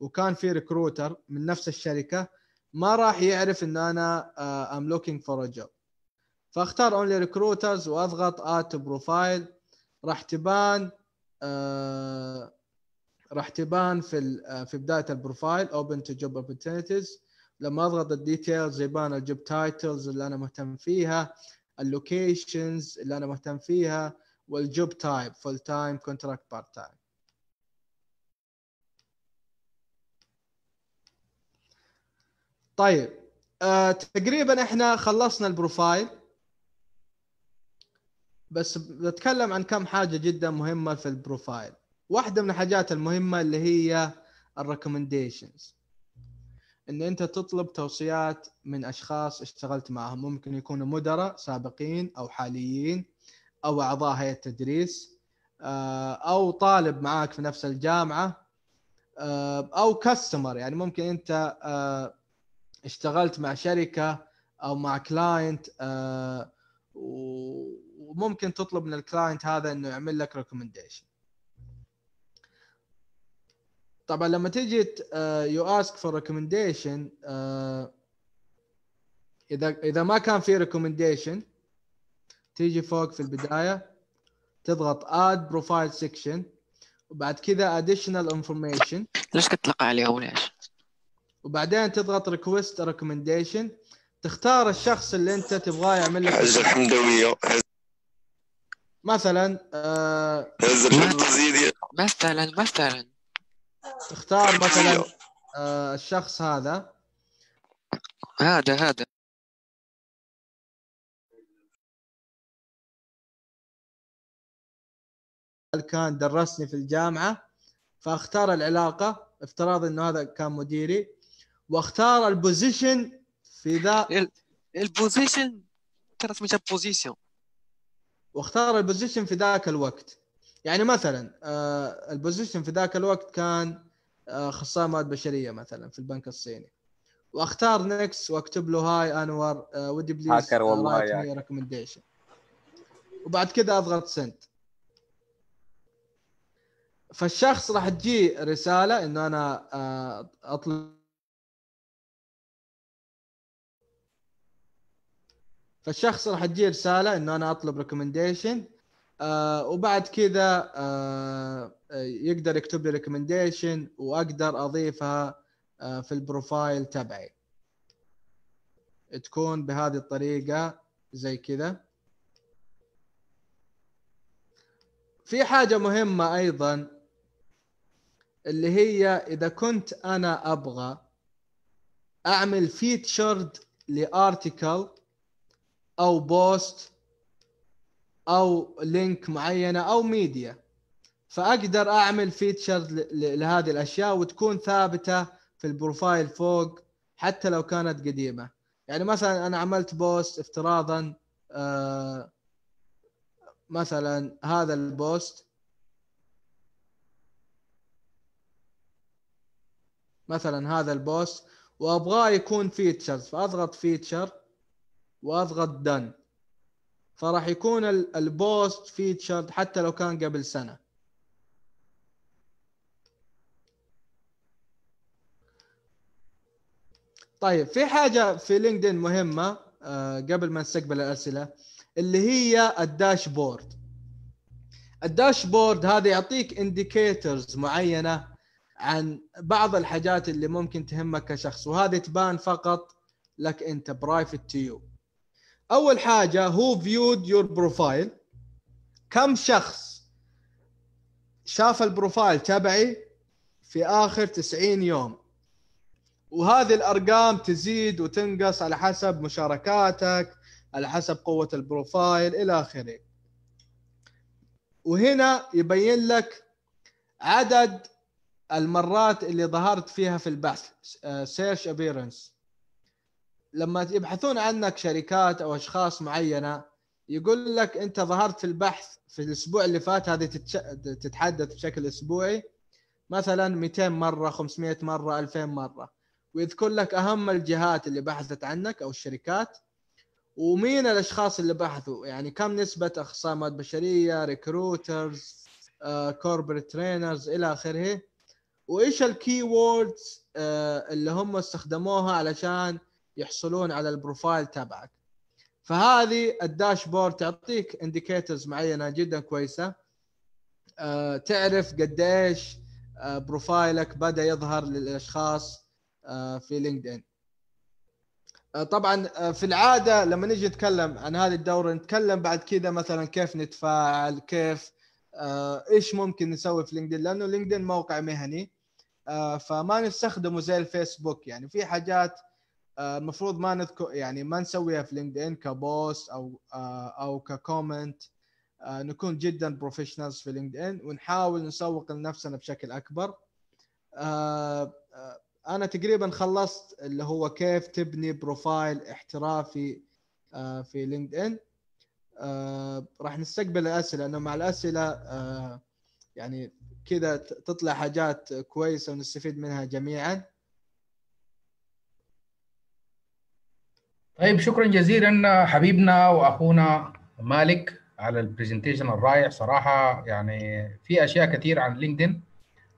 وكان في ريكروتر من نفس الشركه ما راح يعرف ان انا ام لوكينج فور ا جوب فاختار اونلي ريكروترز واضغط تو بروفايل راح تبان آه راح تبان في آه، في بدايه البروفايل اوبن تو جوب اوبورتونيتيز لما اضغط الديتيلز يبان الجوب تايتلز اللي انا مهتم فيها اللوكيشنز اللي انا مهتم فيها والجوب تايب فول تايم كونتراكت بارت تايم طيب آه تقريبا احنا خلصنا البروفايل بس بتكلم عن كم حاجه جدا مهمه في البروفايل واحده من الحاجات المهمه اللي هي الريكومنديشنز ان انت تطلب توصيات من اشخاص اشتغلت معهم ممكن يكونوا مدراء سابقين او حاليين او اعضاء هيئه تدريس آه، او طالب معاك في نفس الجامعه آه، او كاستمر يعني ممكن انت آه، اشتغلت مع شركه او مع كلاينت آه، وممكن تطلب من الكلاينت هذا انه يعمل لك ريكومنديشن طبعا لما تيجي يو اسك فور ريكومنديشن اذا اذا ما كان في ريكومنديشن تيجي فوق في البدايه تضغط اد بروفايل سيكشن وبعد كذا اديشنال انفورميشن ليش تطلق عليه وليش؟ وبعدين تضغط ريكوست ريكومنديشن تختار الشخص اللي انت تبغاه يعمل لك هز الحمدويه مثلا آه، حز الحمدويه مثلا مثلا تختار مثلا أيوه. آه الشخص هذا هذا هذا كان درسني في الجامعه فاختار العلاقه افتراض انه هذا كان مديري واختار البوزيشن في ذا البوزيشن ترى سميتها بوزيشن واختار البوزيشن في ذاك الوقت يعني مثلا آه، البوزيشن في ذاك الوقت كان اخصائي آه، مواد بشريه مثلا في البنك الصيني واختار نكس واكتب له هاي انور آه، ودي بليز هاكر والله يعني. ريكومنديشن وبعد كذا اضغط سنت فالشخص راح تجي رساله انه انا اطلب فالشخص راح تجيه رساله انه انا اطلب ريكومنديشن آه وبعد كذا آه, آه، يقدر يكتب لي ريكومنديشن واقدر اضيفها آه في البروفايل تبعي تكون بهذه الطريقه زي كذا في حاجه مهمه ايضا اللي هي اذا كنت انا ابغى اعمل فيتشرد لارتيكل او بوست او لينك معينه او ميديا فاقدر اعمل فيتشرز لهذه الاشياء وتكون ثابته في البروفايل فوق حتى لو كانت قديمه يعني مثلا انا عملت بوست افتراضا آه، مثلا هذا البوست مثلا هذا البوست وابغاه يكون فيتشرز فاضغط فيتشر واضغط دن فراح يكون البوست فيتشرد حتى لو كان قبل سنه طيب في حاجه في لينكدين مهمه آه، قبل ما نستقبل الاسئله اللي هي الداشبورد الداشبورد هذا يعطيك انديكيتورز معينه عن بعض الحاجات اللي ممكن تهمك كشخص وهذه تبان فقط لك انت برايفت تو يو اول حاجه هو فيود يور بروفايل كم شخص شاف البروفايل تبعي في اخر 90 يوم وهذه الارقام تزيد وتنقص على حسب مشاركاتك على حسب قوه البروفايل الى اخره وهنا يبين لك عدد المرات اللي ظهرت فيها في البحث سيرش آه، ابيرنس لما يبحثون عنك شركات او اشخاص معينه يقول لك انت ظهرت في البحث في الاسبوع اللي فات هذه تتحدث بشكل اسبوعي مثلا 200 مره 500 مره 2000 مره ويذكر لك اهم الجهات اللي بحثت عنك او الشركات ومين الاشخاص اللي بحثوا يعني كم نسبه اخصامات بشريه ريكروترز كوربريت ترينرز الى اخره وايش الكي ووردز آه، اللي هم استخدموها علشان يحصلون على البروفايل تبعك فهذه الداشبورد تعطيك انديكيتورز معينه جدا كويسه أه تعرف قديش أه بروفايلك بدا يظهر للاشخاص أه في لينكد ان آه، طبعا آه، في العاده لما نجي نتكلم عن هذه الدوره نتكلم بعد كذا مثلا كيف نتفاعل كيف آه، ايش ممكن نسوي في لينكدين لانه لينكدين موقع مهني فما نستخدمه زي الفيسبوك يعني في حاجات آه، المفروض ما نذكر يعني ما نسويها في لينكد ان كبوست او آه، او ككومنت آه، نكون جدا بروفيشنالز في لينكد ان ونحاول نسوق لنفسنا بشكل اكبر انا تقريبا خلصت اللي هو كيف تبني بروفايل احترافي في لينكد ان راح نستقبل الاسئله لانه مع الاسئله يعني كذا تطلع حاجات كويسه ونستفيد منها جميعا طيب شكرا جزيلا حبيبنا واخونا مالك على البرزنتيشن الرائع صراحه يعني في اشياء كثير عن لينكدين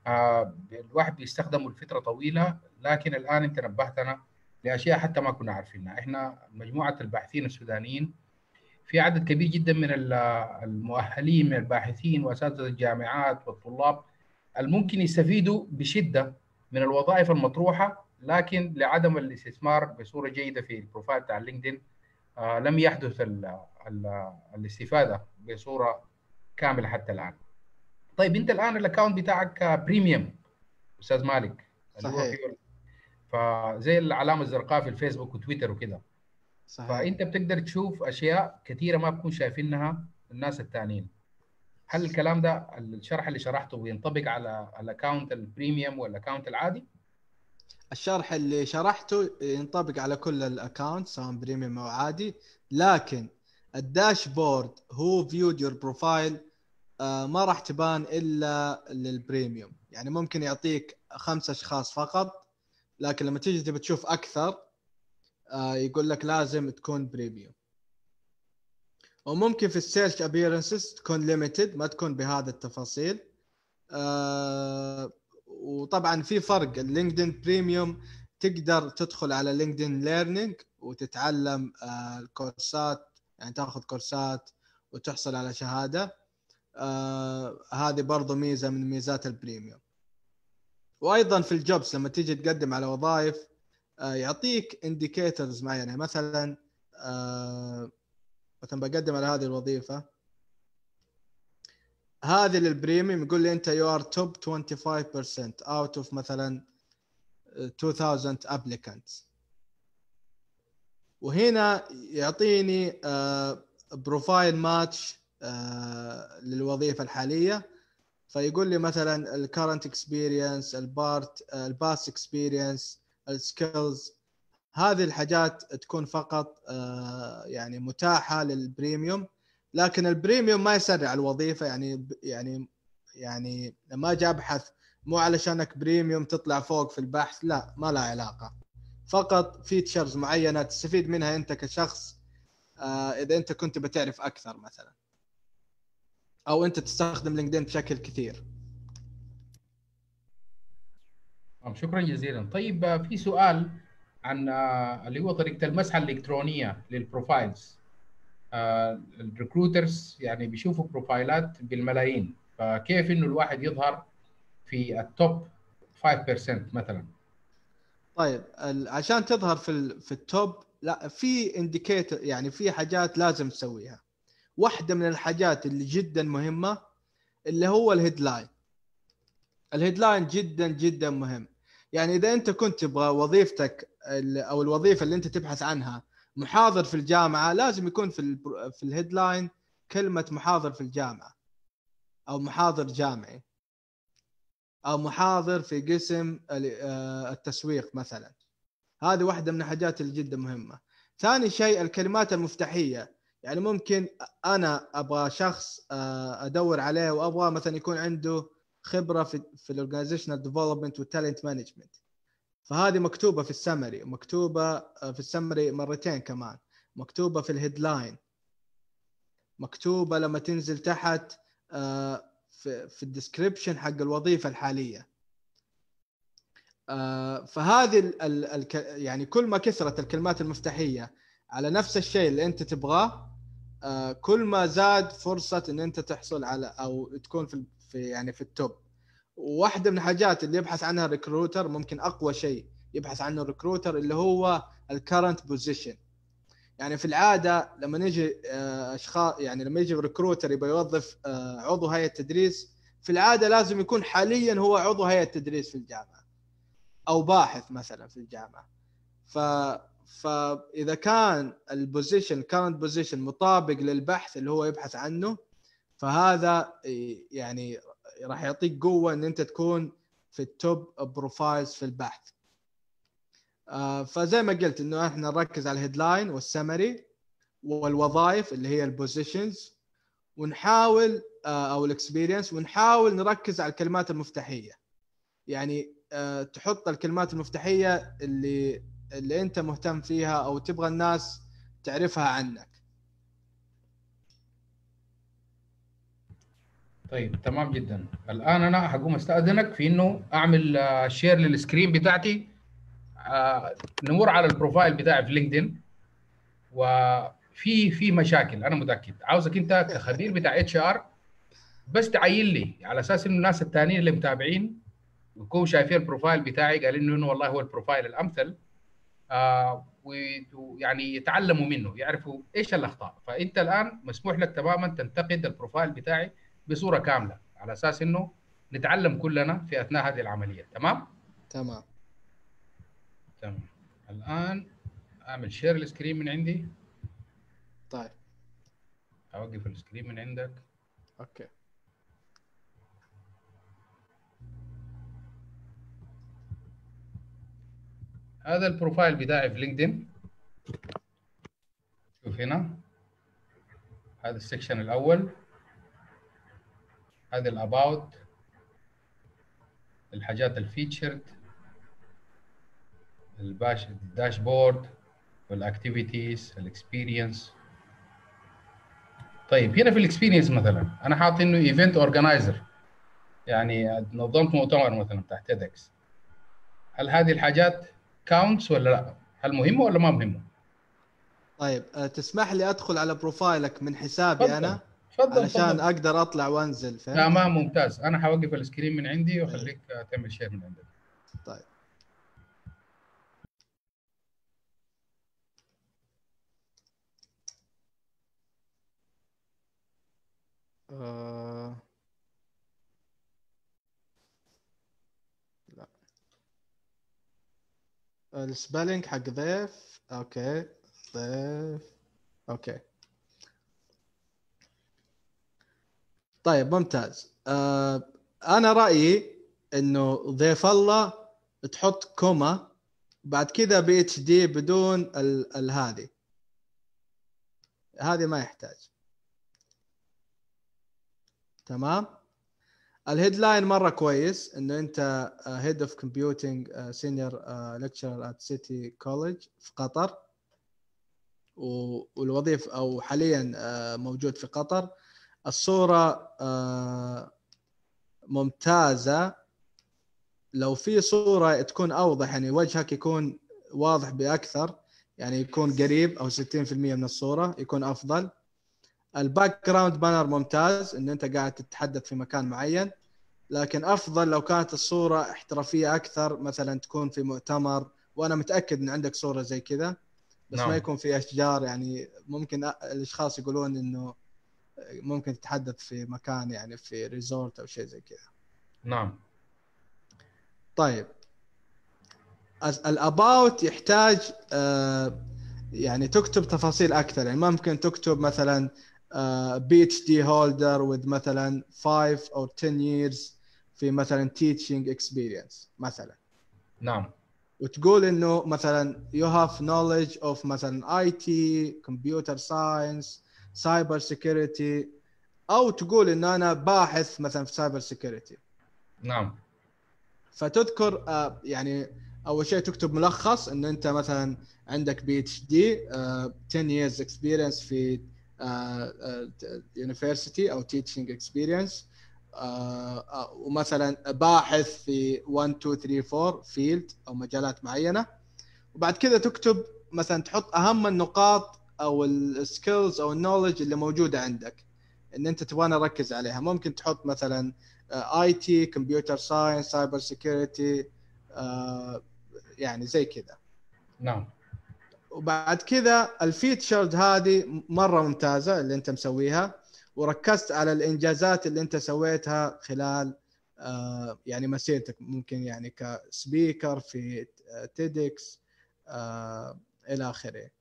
آه، الواحد بيستخدمه لفتره طويله لكن الان انت نبهتنا لاشياء حتى ما كنا عارفينها احنا مجموعه الباحثين السودانيين في عدد كبير جدا من المؤهلين من الباحثين واساتذه الجامعات والطلاب الممكن يستفيدوا بشده من الوظائف المطروحه لكن لعدم الاستثمار بصوره جيده في البروفايل بتاع لينكدين آه لم يحدث الـ الـ الاستفاده بصوره كامله حتى الان. طيب انت الان الاكونت بتاعك بريميوم استاذ مالك صحيح فزي العلامه الزرقاء في الفيسبوك وتويتر وكده صحيح. فانت بتقدر تشوف اشياء كثيره ما بتكون شايفينها الناس الثانيين هل الكلام ده الشرح اللي شرحته بينطبق على الاكونت البريميوم والاكونت العادي الشرح اللي شرحته ينطبق على كل الاكونت سواء بريميوم او عادي لكن الداشبورد هو فيود يور بروفايل ما راح تبان الا للبريميوم يعني ممكن يعطيك خمسة اشخاص فقط لكن لما تيجي تبي تشوف اكثر آه، يقول لك لازم تكون بريميوم وممكن في السيرش ابيرنسز تكون ليميتد ما تكون بهذا التفاصيل آه، وطبعا في فرق اللينكدين بريميوم تقدر تدخل على لينكدين ليرنينج وتتعلم الكورسات آه، يعني تاخذ كورسات وتحصل على شهاده آه هذه برضو ميزه من ميزات البريميوم وايضا في الجوبس لما تيجي تقدم على وظائف آه يعطيك انديكيتورز معينه مثلا آه مثلا بقدم على هذه الوظيفه هذه للبريميوم يقول لي انت يو ار توب 25% اوت اوف مثلا 2000 ابليكانت وهنا يعطيني بروفايل آه، ماتش آه، للوظيفه الحاليه فيقول لي مثلا الكرنت اكسبيرينس البارت الباست اكسبيرينس السكيلز هذه الحاجات تكون فقط آه، يعني متاحه للبريميوم لكن البريميوم ما يسرع الوظيفه يعني يعني يعني لما اجي ابحث مو علشانك بريميوم تطلع فوق في البحث لا ما لها علاقه فقط فيتشرز معينه تستفيد منها انت كشخص آه، اذا انت كنت بتعرف اكثر مثلا او انت تستخدم لينكدين بشكل كثير نعم، شكرا جزيلا طيب آه، في سؤال عن آه، اللي هو طريقه المسح الالكترونيه للبروفايلز آه، الريكروترز يعني بيشوفوا بروفايلات بالملايين فكيف انه الواحد يظهر في التوب 5% مثلا طيب عشان تظهر في في التوب لا في انديكيتر يعني في حاجات لازم تسويها واحده من الحاجات اللي جدا مهمه اللي هو الهيدلاين الهيدلاين جدا جدا مهم يعني اذا انت كنت تبغى وظيفتك او الوظيفه اللي انت تبحث عنها محاضر في الجامعه لازم يكون في في الهيدلاين كلمه محاضر في الجامعه او محاضر جامعي او محاضر في قسم آه، التسويق مثلا هذه واحده من الحاجات اللي جدا مهمه ثاني شيء الكلمات المفتاحيه يعني ممكن انا ابغى شخص آه، ادور عليه وابغى مثلا يكون عنده خبره في في الاورجنايزيشنال ديفلوبمنت والتالنت مانجمنت فهذه مكتوبه في السمري مكتوبه آه، في السمري مرتين كمان مكتوبه في الهيدلاين مكتوبه لما تنزل تحت آه، في, في الديسكربشن حق الوظيفه الحاليه آه، فهذه ال ال يعني كل ما كثرت الكلمات المفتاحيه على نفس الشيء اللي انت تبغاه كل ما زاد فرصه ان انت تحصل على او تكون في يعني في التوب واحده من الحاجات اللي يبحث عنها الريكروتر ممكن اقوى شيء يبحث عنه الريكروتر اللي هو الكرنت بوزيشن يعني في العاده لما نجي آه، اشخاص يعني لما يجي ريكروتر يبغى يوظف آه، عضو هيئه تدريس في العاده لازم يكون حاليا هو عضو هيئه تدريس في الجامعه او باحث مثلا في الجامعه ف فاذا كان البوزيشن كانت بوزيشن مطابق للبحث اللي هو يبحث عنه فهذا يعني راح يعطيك قوه ان انت تكون في التوب بروفايلز في البحث آه، فزي ما قلت انه احنا نركز على الهيدلاين والسمري والوظائف اللي هي البوزيشنز ونحاول آه، او الاكسبيرينس ونحاول نركز على الكلمات المفتاحيه يعني آه، تحط الكلمات المفتاحيه اللي اللي انت مهتم فيها او تبغى الناس تعرفها عنك طيب تمام جدا الان انا هقوم استاذنك في انه اعمل شير آه، للسكرين بتاعتي آه، نمر على البروفايل بتاعي في لينكدين وفي في مشاكل انا متاكد عاوزك انت كخبير بتاع اتش ار بس تعين لي على اساس انه الناس الثانيين اللي متابعين يكونوا شايفين البروفايل بتاعي قال انه والله هو البروفايل الامثل آه، ويعني يتعلموا منه يعرفوا ايش الاخطاء فانت الان مسموح لك تماما تنتقد البروفايل بتاعي بصوره كامله على اساس انه نتعلم كلنا في اثناء هذه العمليه تمام تمام تمام الان اعمل شير السكرين من عندي طيب اوقف السكرين من عندك اوكي هذا البروفايل بتاعي في لينكدين شوف هنا هذا السكشن الاول هذا الاباوت الحاجات الفيتشرد الباش الداشبورد والاكتيفيتيز الاكسبيرينس طيب هنا في الاكسبيرينس مثلا انا حاطط انه ايفنت اورجنايزر يعني نظمت مؤتمر مثلا تحت تيدكس هل هذه الحاجات كاونتس ولا لا؟ هل مهمه ولا ما مهمه؟ طيب آه، تسمح لي ادخل على بروفايلك من حسابي فضل. انا تفضل علشان اقدر اطلع وانزل فاهم تمام ممتاز انا حوقف السكرين من عندي واخليك طيب. تعمل شير من عندك طيب آه. لا السبيلينج حق ضيف اوكي ضيف اوكي طيب ممتاز آه انا رايي انه ضيف الله تحط كوما بعد كذا بي اتش دي بدون هذه هذه ما يحتاج تمام الهيد لاين مره كويس انه انت هيد اوف كومبيوتنج سينيور ليكتشر ات سيتي كولج في قطر والوظيفه او حاليا آه، موجود في قطر الصوره آه، ممتازه لو في صوره تكون اوضح يعني وجهك يكون واضح باكثر يعني يكون قريب او 60% من الصوره يكون افضل الباك جراوند بانر ممتاز ان انت قاعد تتحدث في مكان معين لكن افضل لو كانت الصوره احترافيه اكثر مثلا تكون في مؤتمر وانا متاكد ان عندك صوره زي كذا بس نعم. ما يكون في اشجار يعني ممكن الاشخاص يقولون انه ممكن تتحدث في مكان يعني في ريزورت او شيء زي كذا نعم طيب الاباوت يحتاج آه، يعني تكتب تفاصيل اكثر يعني ممكن تكتب مثلا بي اتش دي هولدر وذ مثلا 5 او 10 years في مثلا teaching experience مثلا نعم وتقول انه مثلا you have knowledge of مثلا IT computer science سايبر سيكيورتي او تقول ان انا باحث مثلا في سايبر سيكيورتي نعم فتذكر آه، يعني اول شيء تكتب ملخص ان انت مثلا عندك بي اتش دي 10 years experience في يونيفرسيتي آه، آه، او teaching experience ومثلا باحث في 1 2 3 4 فيلد او مجالات معينه وبعد كذا تكتب مثلا تحط اهم النقاط او السكيلز او النولج اللي موجوده عندك ان انت تبغانا اركز عليها ممكن تحط مثلا آه، اي تي كمبيوتر ساينس سايبر سكيورتي يعني زي كذا نعم وبعد كذا الفيتشرز هذه مره ممتازه اللي انت مسويها وركزت على الانجازات اللي انت سويتها خلال آه، يعني مسيرتك ممكن يعني كسبيكر في تيدكس آه، الى اخره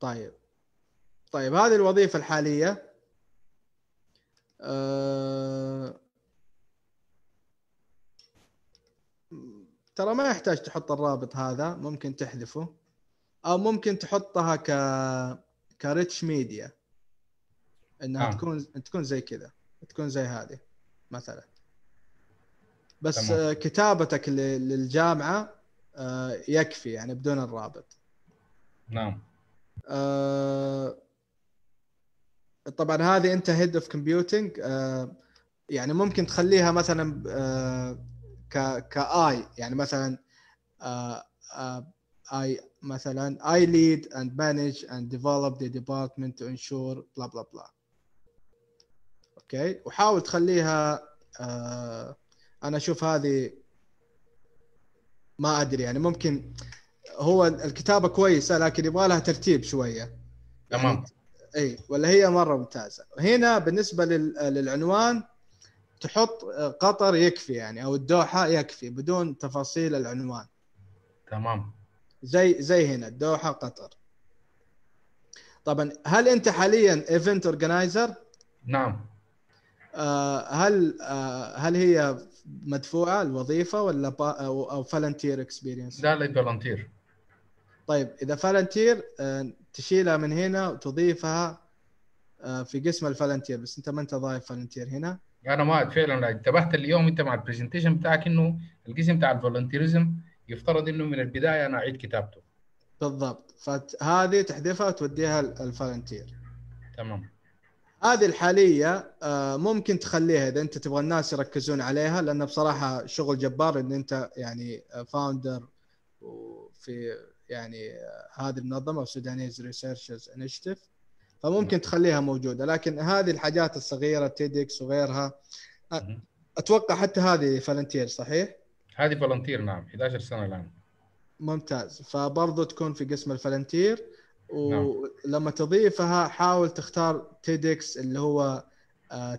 طيب طيب هذه الوظيفة الحالية أه... ترى ما يحتاج تحط الرابط هذا ممكن تحذفه او ممكن تحطها ك كريتش ميديا انها آه. تكون تكون زي كذا تكون زي هذه مثلا بس تمام. آه، كتابتك للجامعه آه، يكفي يعني بدون الرابط نعم آه، طبعا هذه انت هيد اوف كمبيوتنج يعني ممكن تخليها مثلا آه، ك كاي يعني مثلا اي آه، مثلا اي ليد اند مانج اند ديفلوب ذا ديبارتمنت تو انشور بلا بلا بلا اوكي وحاول تخليها انا اشوف هذه ما ادري يعني ممكن هو الكتابه كويسه لكن يبغى لها ترتيب شويه تمام يعني اي ولا هي مره ممتازه هنا بالنسبه للعنوان تحط قطر يكفي يعني او الدوحه يكفي بدون تفاصيل العنوان تمام زي زي هنا الدوحه قطر طبعا هل انت حاليا ايفنت اورجنايزر نعم آه هل آه هل هي مدفوعه الوظيفه ولا او فالنتير اكسبيرينس لا لا فالنتير طيب اذا فالنتير آه، تشيلها من هنا وتضيفها آه، في قسم الفالنتير بس انت ما انت ضايف فالنتير هنا انا ما فعلا انتبهت اليوم انت مع البرزنتيشن بتاعك انه القسم بتاع الفولنتيرزم يفترض انه من البدايه انا اعيد كتابته بالضبط فهذه تحذفها وتوديها الفالنتير تمام هذه الحالية آه، ممكن تخليها إذا أنت تبغى الناس يركزون عليها لأن بصراحة شغل جبار إن أنت يعني فاوندر وفي يعني آه، هذه المنظمه سودانيز ريسيرشز انشيتيف فممكن تخليها موجوده لكن هذه الحاجات الصغيره تيدكس وغيرها اتوقع حتى هذه فالنتير صحيح؟ هذه فالنتير نعم 11 سنه الان ممتاز فبرضه تكون في قسم الفالنتير ولما نعم. تضيفها حاول تختار تيدكس اللي هو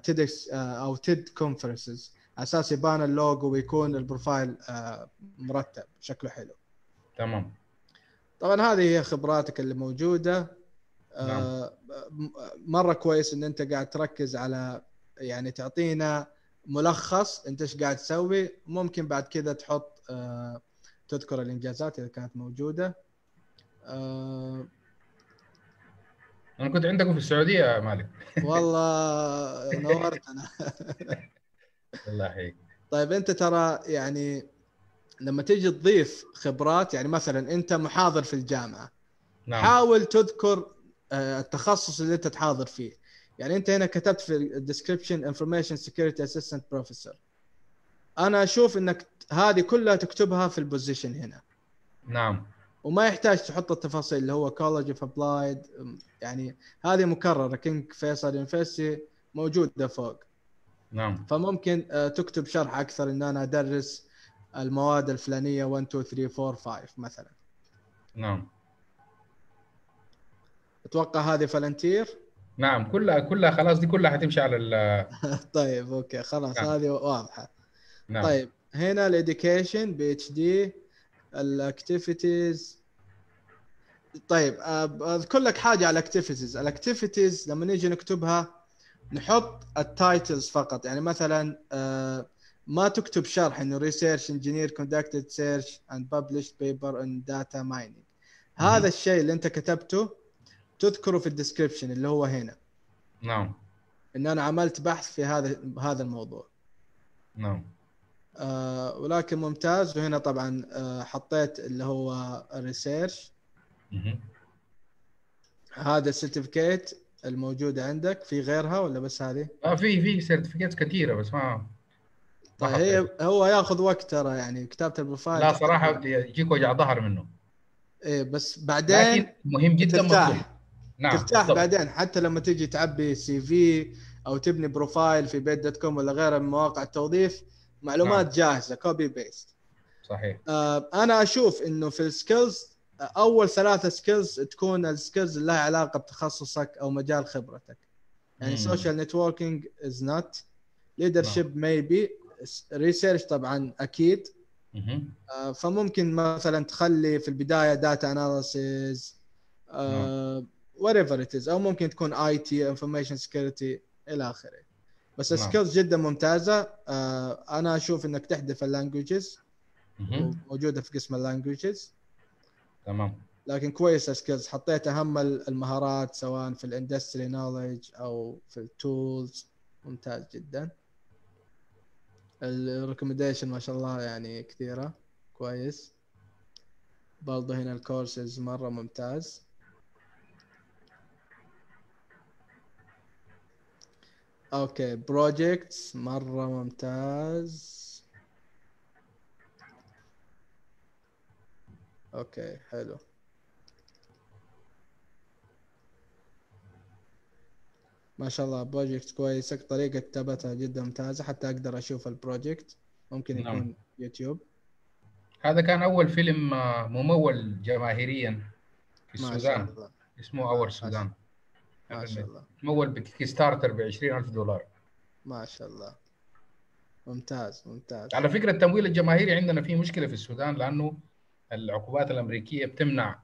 تيدكس آه، آه، او تيد كونفرنسز اساس يبان اللوجو ويكون البروفايل مرتب شكله حلو تمام طبعا هذه هي خبراتك اللي موجوده آه، نعم. مره كويس ان انت قاعد تركز على يعني تعطينا ملخص انت ايش قاعد تسوي ممكن بعد كذا تحط آه، تذكر الانجازات اذا كانت موجوده آه، انا كنت عندكم في السعوديه يا مالك <laughs> والله نورتنا الله يحييك طيب انت ترى يعني لما تيجي تضيف خبرات يعني مثلا انت محاضر في الجامعه نعم. حاول تذكر آه، التخصص اللي انت تحاضر فيه يعني انت هنا كتبت في الديسكربشن انفورميشن سكيورتي اسيستنت بروفيسور انا اشوف انك هذه كلها تكتبها في البوزيشن هنا نعم وما يحتاج تحط التفاصيل اللي هو كولج اوف ابلايد يعني هذه مكرره كينج فيصل يونيفرستي موجوده فوق نعم فممكن آه، تكتب شرح اكثر ان انا ادرس المواد الفلانيه 1 2 3 4 5 مثلا نعم اتوقع هذه فلنتير نعم كلها كلها خلاص دي كلها حتمشي على ال <laughs> طيب اوكي خلاص نعم. هذه واضحه نعم. طيب هنا الاديوكيشن بي اتش دي الاكتيفيتيز طيب اذكر لك حاجه على الاكتيفيتيز الاكتيفيتيز لما نيجي نكتبها نحط التايتلز فقط يعني مثلا آه، ما تكتب شرح انه ريسيرش انجينير كوندكتد سيرش اند ببلش بيبر ان داتا مايننج هذا الشيء اللي انت كتبته تذكره في الديسكربشن اللي هو هنا نعم ان انا عملت بحث في هذا هذا الموضوع نعم آه ولكن ممتاز وهنا طبعا آه حطيت اللي هو ريسيرش هذا السيرتيفيكيت الموجود عندك في غيرها ولا بس هذه؟ اه في في سيرتيفيكيتس كثيره بس ما هي هو ياخذ وقت ترى يعني كتابه البروفايل لا صراحه يجيك وجع ظهر منه ايه بس بعدين لكن مهم جدا ترتاح نعم ترتاح بعدين حتى لما تيجي تعبي سي في او تبني بروفايل في بيت دوت كوم ولا غيره من مواقع التوظيف معلومات نعم. جاهزه كوبي بيست صحيح آه انا اشوف انه في السكيلز اول ثلاثه سكيلز تكون السكيلز اللي لها علاقه بتخصصك او مجال خبرتك يعني سوشيال نتوركينج از نوت ليدرشيب ميبي ريسيرش طبعا اكيد آه، فممكن مثلا تخلي في البدايه داتا اناليسيز وات ايفر او ممكن تكون اي تي انفورميشن سكيورتي الى اخره بس سكيلز نعم. جدا ممتازه آه انا اشوف انك تحذف اللانجوجز موجوده في قسم اللانجوجز تمام لكن كويسه سكيلز حطيت اهم المهارات سواء في الاندستري نولج او في التولز ممتاز جدا الريكومديشن ما شاء الله يعني كثيره كويس برضه هنا الكورسز مره ممتاز اوكي بروجيكتس مره ممتاز اوكي حلو ما شاء الله بروجكت كويسك طريقه كتابتها جدا ممتازه حتى اقدر اشوف البروجكت ممكن نعم. يكون نعم. يوتيوب هذا كان اول فيلم آه، ممول جماهيريا في السودان اسمه اور سودان ما شاء الله مول بكيك ستارتر ب 20000 دولار ما شاء الله ممتاز ممتاز على فكره التمويل الجماهيري عندنا فيه مشكله في السودان لانه العقوبات الامريكيه بتمنع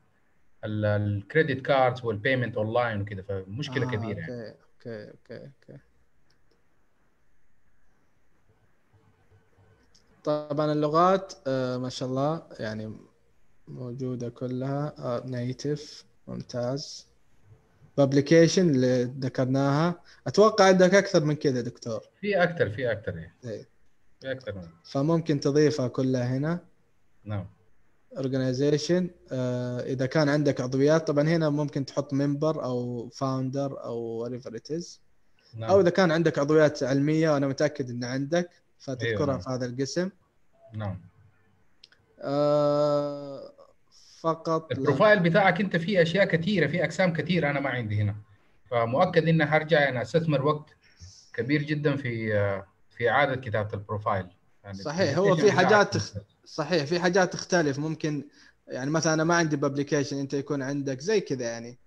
الكريدت كاردز والبيمنت اونلاين وكذا فمشكله آه كبيره يعني. اوكي اوكي اوكي طبعا اللغات آه، ما شاء الله يعني موجودة كلها نيتف آه، ممتاز بابليكيشن اللي ذكرناها اتوقع عندك اكثر من كذا دكتور في اكثر في اكثر اي إيه. في اكثر من. فممكن تضيفها كلها هنا نعم اورجنايزيشن آه، اذا كان عندك عضويات طبعا هنا ممكن تحط ممبر او فاوندر او whatever it is نعم. او اذا كان عندك عضويات علميه وانا متاكد ان عندك فتذكرها أيوة. في هذا القسم نعم آه، فقط البروفايل لن... بتاعك انت فيه اشياء كثيره في اقسام كثيره انا ما عندي هنا فمؤكد اني هرجع يعني استثمر وقت كبير جدا في آه، في اعاده كتابه البروفايل يعني صحيح هو في حاجات تخ... صحيح في حاجات تختلف ممكن يعني مثلا انا ما عندي بابليكيشن انت يكون عندك زي كذا يعني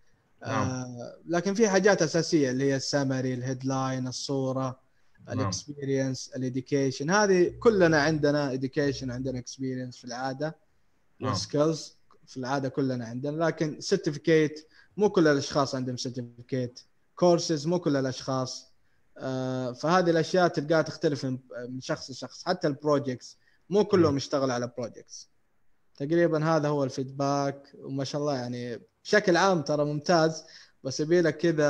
نعم. آه لكن في حاجات اساسيه اللي هي السمري الهيدلاين الصوره الاكسبيرينس نعم. الاديوكيشن هذه كلنا عندنا اديوكيشن عندنا اكسبيرينس في العاده سكيلز نعم. في العاده كلنا عندنا لكن سيرتيفيكيت مو كل الاشخاص عندهم سيرتيفيكيت كورسز مو كل الاشخاص آه، فهذه الاشياء تلقاها تختلف من شخص لشخص حتى البروجكتس مو كلهم اشتغل على بروجكتس تقريبا هذا هو الفيدباك وما شاء الله يعني بشكل عام ترى ممتاز بس يبي لك كذا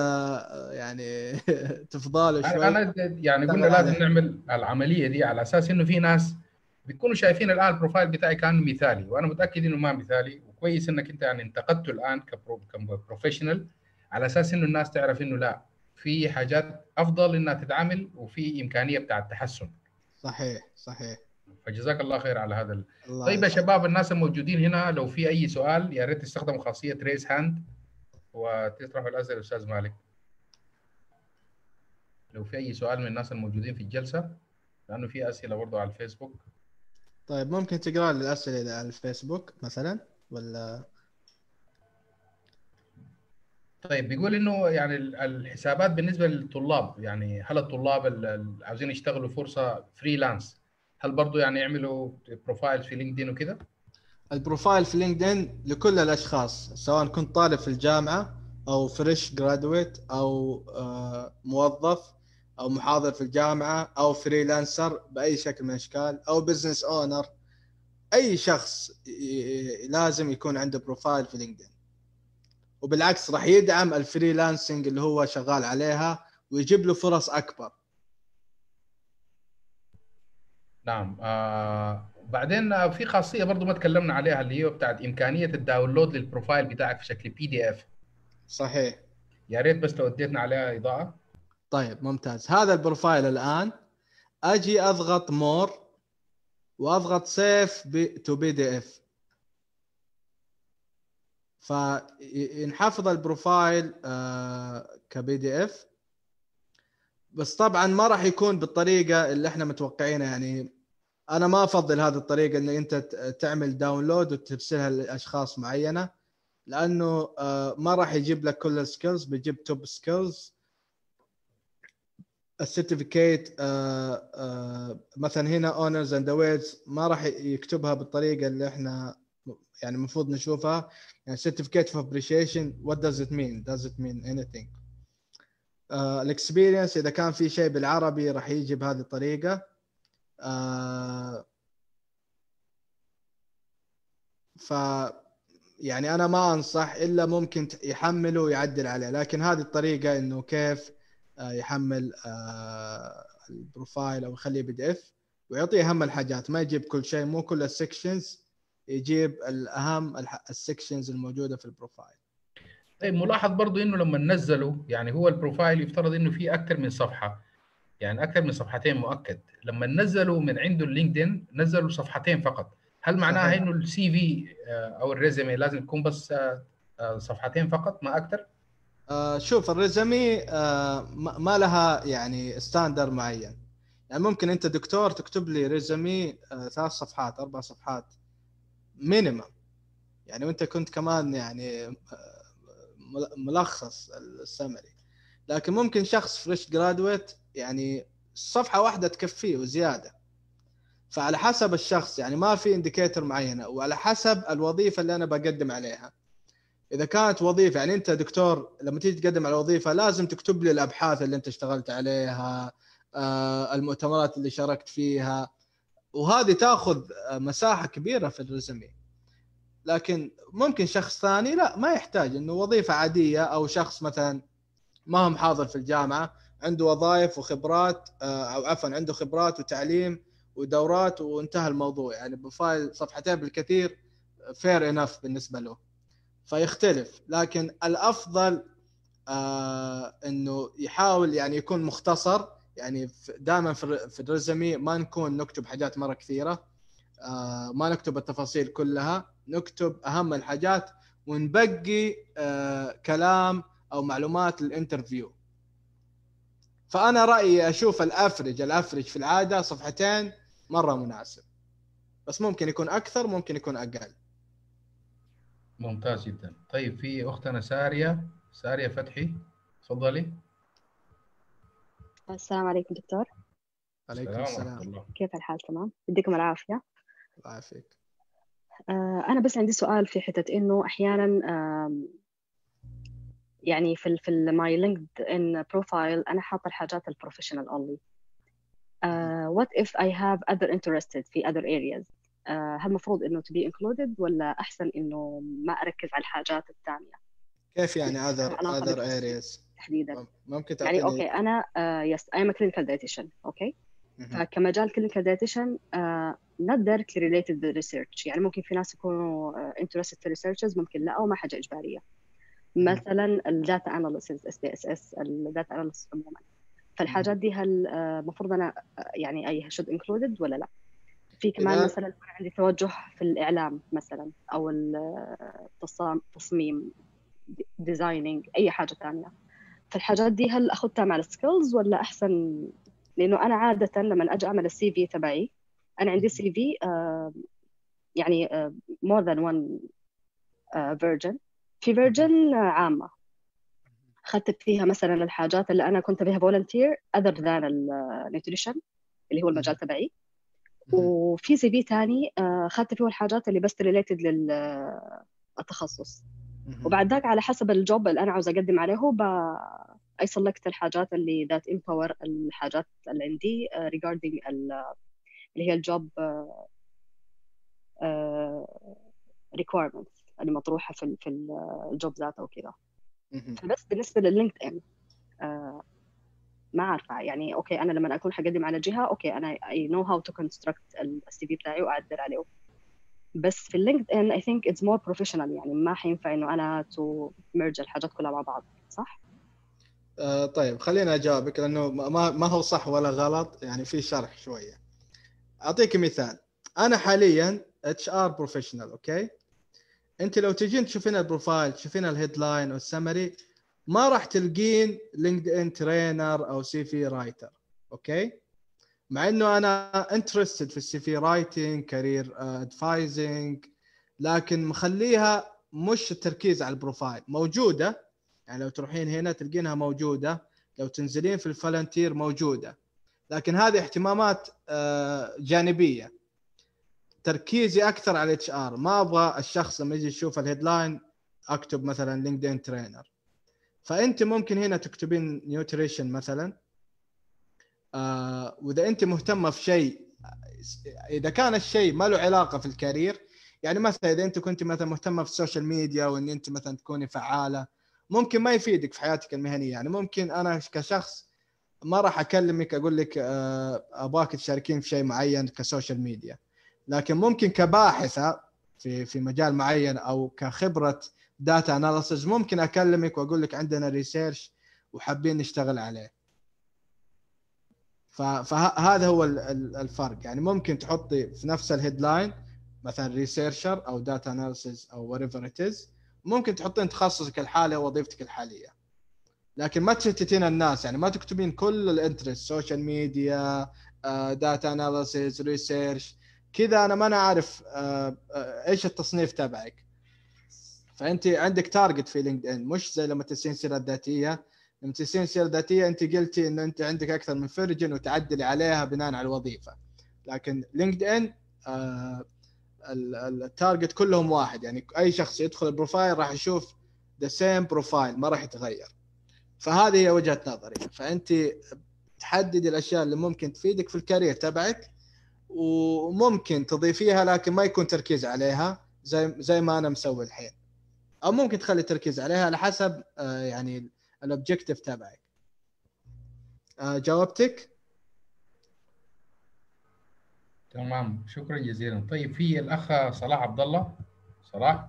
آه، يعني <laughs> تفضاله شوي انا يعني قلنا لازم نعمل العمليه دي على اساس انه في ناس بيكونوا شايفين الان البروفايل بتاعي كان مثالي وانا متاكد انه ما مثالي وكويس انك انت يعني انتقدته الان كبروفيشنال على اساس انه الناس تعرف انه لا في حاجات افضل انها تتعمل وفي امكانيه بتاع التحسن صحيح صحيح فجزاك الله خير على هذا الله طيب يا شباب الناس الموجودين هنا لو في اي سؤال يا ريت تستخدموا خاصيه ريز هاند وتطرحوا الاسئله للاستاذ مالك لو في اي سؤال من الناس الموجودين في الجلسه لانه في اسئله برضه على الفيسبوك طيب ممكن تقرا لي الاسئله اللي على الفيسبوك مثلا ولا طيب بيقول انه يعني الحسابات بالنسبه للطلاب يعني هل الطلاب اللي عاوزين يشتغلوا فرصه فريلانس هل برضه يعني يعملوا بروفايل في لينكدين وكذا؟ البروفايل في لينكدين لكل الاشخاص سواء كنت طالب في الجامعه او فريش جرادويت او آه، موظف او محاضر في الجامعه او فريلانسر باي شكل من الاشكال او بزنس اونر اي شخص لازم يكون عنده بروفايل في لينكدين وبالعكس راح يدعم الفريلانسنج اللي هو شغال عليها ويجيب له فرص اكبر نعم آه بعدين آه، في خاصيه برضو ما تكلمنا عليها اللي هي بتاعت امكانيه الداونلود للبروفايل بتاعك في شكل بي دي اف صحيح يا ريت بس لو اديتنا عليها اضاءه طيب ممتاز هذا البروفايل الان اجي اضغط مور واضغط سيف تو بي دي اف فينحفظ البروفايل كبي دي اف بس طبعا ما راح يكون بالطريقه اللي احنا متوقعينها يعني انا ما افضل هذه الطريقه ان انت تعمل داونلود وترسلها لاشخاص معينه لانه آه، ما راح يجيب لك كل السكيلز بيجيب توب سكيلز السيرتيفيكيت مثلا هنا اونرز اند اويرز ما راح يكتبها بالطريقه اللي احنا يعني المفروض نشوفها يعني اوف ابريشيشن وات داز ات مين داز ات مين اني ثينج الاكسبيرينس اذا كان في شيء بالعربي راح يجي بهذه الطريقه آه، ف يعني انا ما انصح الا ممكن يحمله ويعدل عليه لكن هذه الطريقه انه كيف آه، يحمل آه، البروفايل او يخليه بي دي اف ويعطيه اهم الحاجات ما يجيب كل شيء مو كل السكشنز يجيب الاهم السكشنز الموجوده في البروفايل طيب ملاحظ برضو انه لما نزله يعني هو البروفايل يفترض انه فيه اكثر من صفحه يعني اكثر من صفحتين مؤكد لما نزلوا من عنده اللينكدين نزلوا صفحتين فقط هل معناها انه السي في آه، او الريزمي لازم يكون بس آه، آه، صفحتين فقط ما اكثر شوف الريزمي ما لها يعني ستاندر معين يعني ممكن انت دكتور تكتب لي ريزمي ثلاث صفحات اربع صفحات مينيمم يعني وانت كنت كمان يعني ملخص السمري لكن ممكن شخص فريش جرادويت يعني صفحه واحده تكفيه وزياده فعلى حسب الشخص يعني ما في انديكيتر معينه وعلى حسب الوظيفه اللي انا بقدم عليها اذا كانت وظيفه يعني انت دكتور لما تيجي تقدم على وظيفه لازم تكتب لي الابحاث اللي انت اشتغلت عليها آه، المؤتمرات اللي شاركت فيها وهذه تاخذ مساحه كبيره في الرزمي لكن ممكن شخص ثاني لا ما يحتاج انه وظيفه عاديه او شخص مثلا ما هم حاضر في الجامعه عنده وظائف وخبرات آه، او عفوا عنده خبرات وتعليم ودورات وانتهى الموضوع يعني بروفايل صفحتين بالكثير فير انف بالنسبه له فيختلف لكن الافضل آه انه يحاول يعني يكون مختصر يعني دائما في الرزمي ما نكون نكتب حاجات مره كثيره آه ما نكتب التفاصيل كلها نكتب اهم الحاجات ونبقي آه كلام او معلومات للانترفيو فانا رايي اشوف الافرج الافرج في العاده صفحتين مره مناسب بس ممكن يكون اكثر ممكن يكون اقل ممتاز جدا طيب في اختنا ساريه ساريه فتحي تفضلي السلام عليكم دكتور عليكم السلام كيف الحال تمام يديكم العافيه الله يعافيك آه، انا بس عندي سؤال في حته انه احيانا يعني في في ماي لينكد ان بروفايل انا حاطه الحاجات البروفيشنال اونلي وات اف اي هاف اذر انترستد في اذر ارياز آه، هل المفروض انه تو بي انكلودد ولا احسن انه ما اركز على الحاجات الثانيه كيف يعني اذر اذر ارياز تحديدا ممكن يعني تعطيني يعني اوكي انا يس اي ام كلينيكال دايتيشن اوكي فكمجال كلينيكال دايتيشن نوت دايركتلي ريليتد ريسيرش يعني ممكن في ناس يكونوا انترستد آه، في ريسيرشز ممكن لا او ما حاجه اجباريه مثلا الداتا اناليسز اس بي اس اس الداتا اناليسز عموما فالحاجات دي هل المفروض آه، انا آه، يعني اي شود انكلودد ولا لا؟ في كمان مثلا عندي توجه في الاعلام مثلا او التصميم آه، ديزايننج اي حاجه ثانيه فالحاجات دي هل اخذتها مع السكيلز ولا احسن لانه انا عاده لما اجي اعمل السي في تبعي انا عندي سي في يعني مور ذان وان فيرجن في فيرجن عامه اخذت فيها مثلا الحاجات اللي انا كنت بها فولنتير اذر ذان النيوتريشن اللي هو المجال تبعي وفي سي في ثاني اخذت فيه الحاجات اللي بس ريليتد للتخصص وبعد ذاك على حسب الجوب اللي انا عاوزه اقدم عليه هو اي سلكت الحاجات اللي ذات امباور الحاجات اللي عندي ريجاردينج آه، اللي هي الجوب ريكويرمنتس آه، آه، اللي مطروحه في في الجوب ذاته وكذا فبس بالنسبه لللينكد ان آه، ما عارفه يعني اوكي انا لما اكون حقدم على جهه اوكي انا اي نو هاو تو كونستراكت السي في بتاعي واعدل عليه بس في اللينكد ان اي ثينك اتس مور بروفيشنال يعني ما حينفع انه انا تو ميرج الحاجات كلها مع بعض صح؟ آه طيب خليني اجاوبك لانه ما ما هو صح ولا غلط يعني في شرح شويه. اعطيك مثال انا حاليا اتش ار بروفيشنال اوكي؟ انت لو تجين تشوفين البروفايل تشوفين الهيدلاين والسمري ما راح تلقين لينكد ان ترينر او سي في رايتر اوكي مع انه انا انترستد في السي في رايتنج كارير ادفايزنج لكن مخليها مش التركيز على البروفايل موجوده يعني لو تروحين هنا تلقينها موجوده لو تنزلين في الفالنتير موجوده لكن هذه اهتمامات آه، جانبيه تركيزي اكثر على الاتش ار ما ابغى الشخص لما يجي يشوف الهيدلاين اكتب مثلا لينكدين ترينر فانت ممكن هنا تكتبين نيوتريشن مثلا آه واذا انت مهتمه في شيء اذا كان الشيء ما له علاقه في الكارير يعني مثلا اذا انت كنت مثلا مهتمه في السوشيال ميديا وان انت مثلا تكوني فعاله ممكن ما يفيدك في حياتك المهنيه يعني ممكن انا كشخص ما راح اكلمك اقول لك آه، ابغاك تشاركين في شيء معين كسوشيال ميديا لكن ممكن كباحثه في في مجال معين او كخبره داتا اناليسز ممكن اكلمك واقول لك عندنا ريسيرش وحابين نشتغل عليه فهذا هو الفرق يعني ممكن تحطي في نفس الهيدلاين مثلا ريسيرشر او داتا اناليسز او وريفر از ممكن تحطين تخصصك الحالي ووظيفتك الحاليه لكن ما تشتتين الناس يعني ما تكتبين كل الانترست سوشيال ميديا داتا اناليسز ريسيرش كذا انا ما انا عارف آه، آه، ايش التصنيف تبعك فانت عندك تارجت في لينكد ان مش زي لما تسين سيره ذاتيه لما تسين سيره ذاتيه انت قلتي انه انت عندك اكثر من فرجن وتعدلي عليها بناء على الوظيفه لكن لينكد ان التارجت كلهم واحد يعني اي شخص يدخل البروفايل راح يشوف ذا سيم بروفايل ما راح يتغير فهذه هي وجهه نظري فانت تحددي الاشياء اللي ممكن تفيدك في الكارير تبعك وممكن تضيفيها لكن ما يكون تركيز عليها زي زي ما انا مسوي الحين او ممكن تخلي التركيز عليها على حسب آه، يعني الاوبجيكتيف تبعك آه، جاوبتك تمام شكرا جزيلا طيب في الاخ صلاح عبد الله صلاح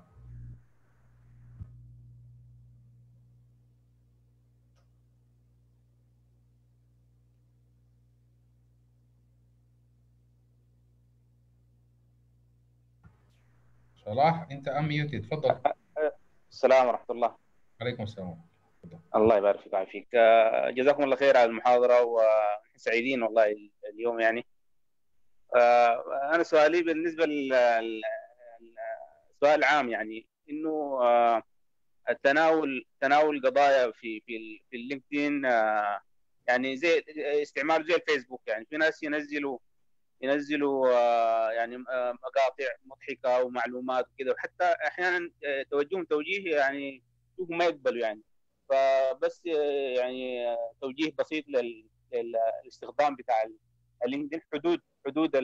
صلاح انت ام يوتي تفضل السلام ورحمه الله عليكم السلام الله يبارك فيك ويعافيك آه، جزاكم الله خير على المحاضره ونحن سعيدين والله اليوم يعني آه، انا سؤالي بالنسبه للسؤال العام يعني انه آه، التناول تناول قضايا في في في اللينكدين يعني زي استعمال زي الفيسبوك يعني في ناس ينزلوا ينزلوا آه، يعني آه، مقاطع مضحكه ومعلومات وكذا وحتى احيانا آه، توجههم توجيه يعني ما يقبلوا يعني فبس يعني توجيه بسيط للاستخدام بتاع اللينكدين حدود حدود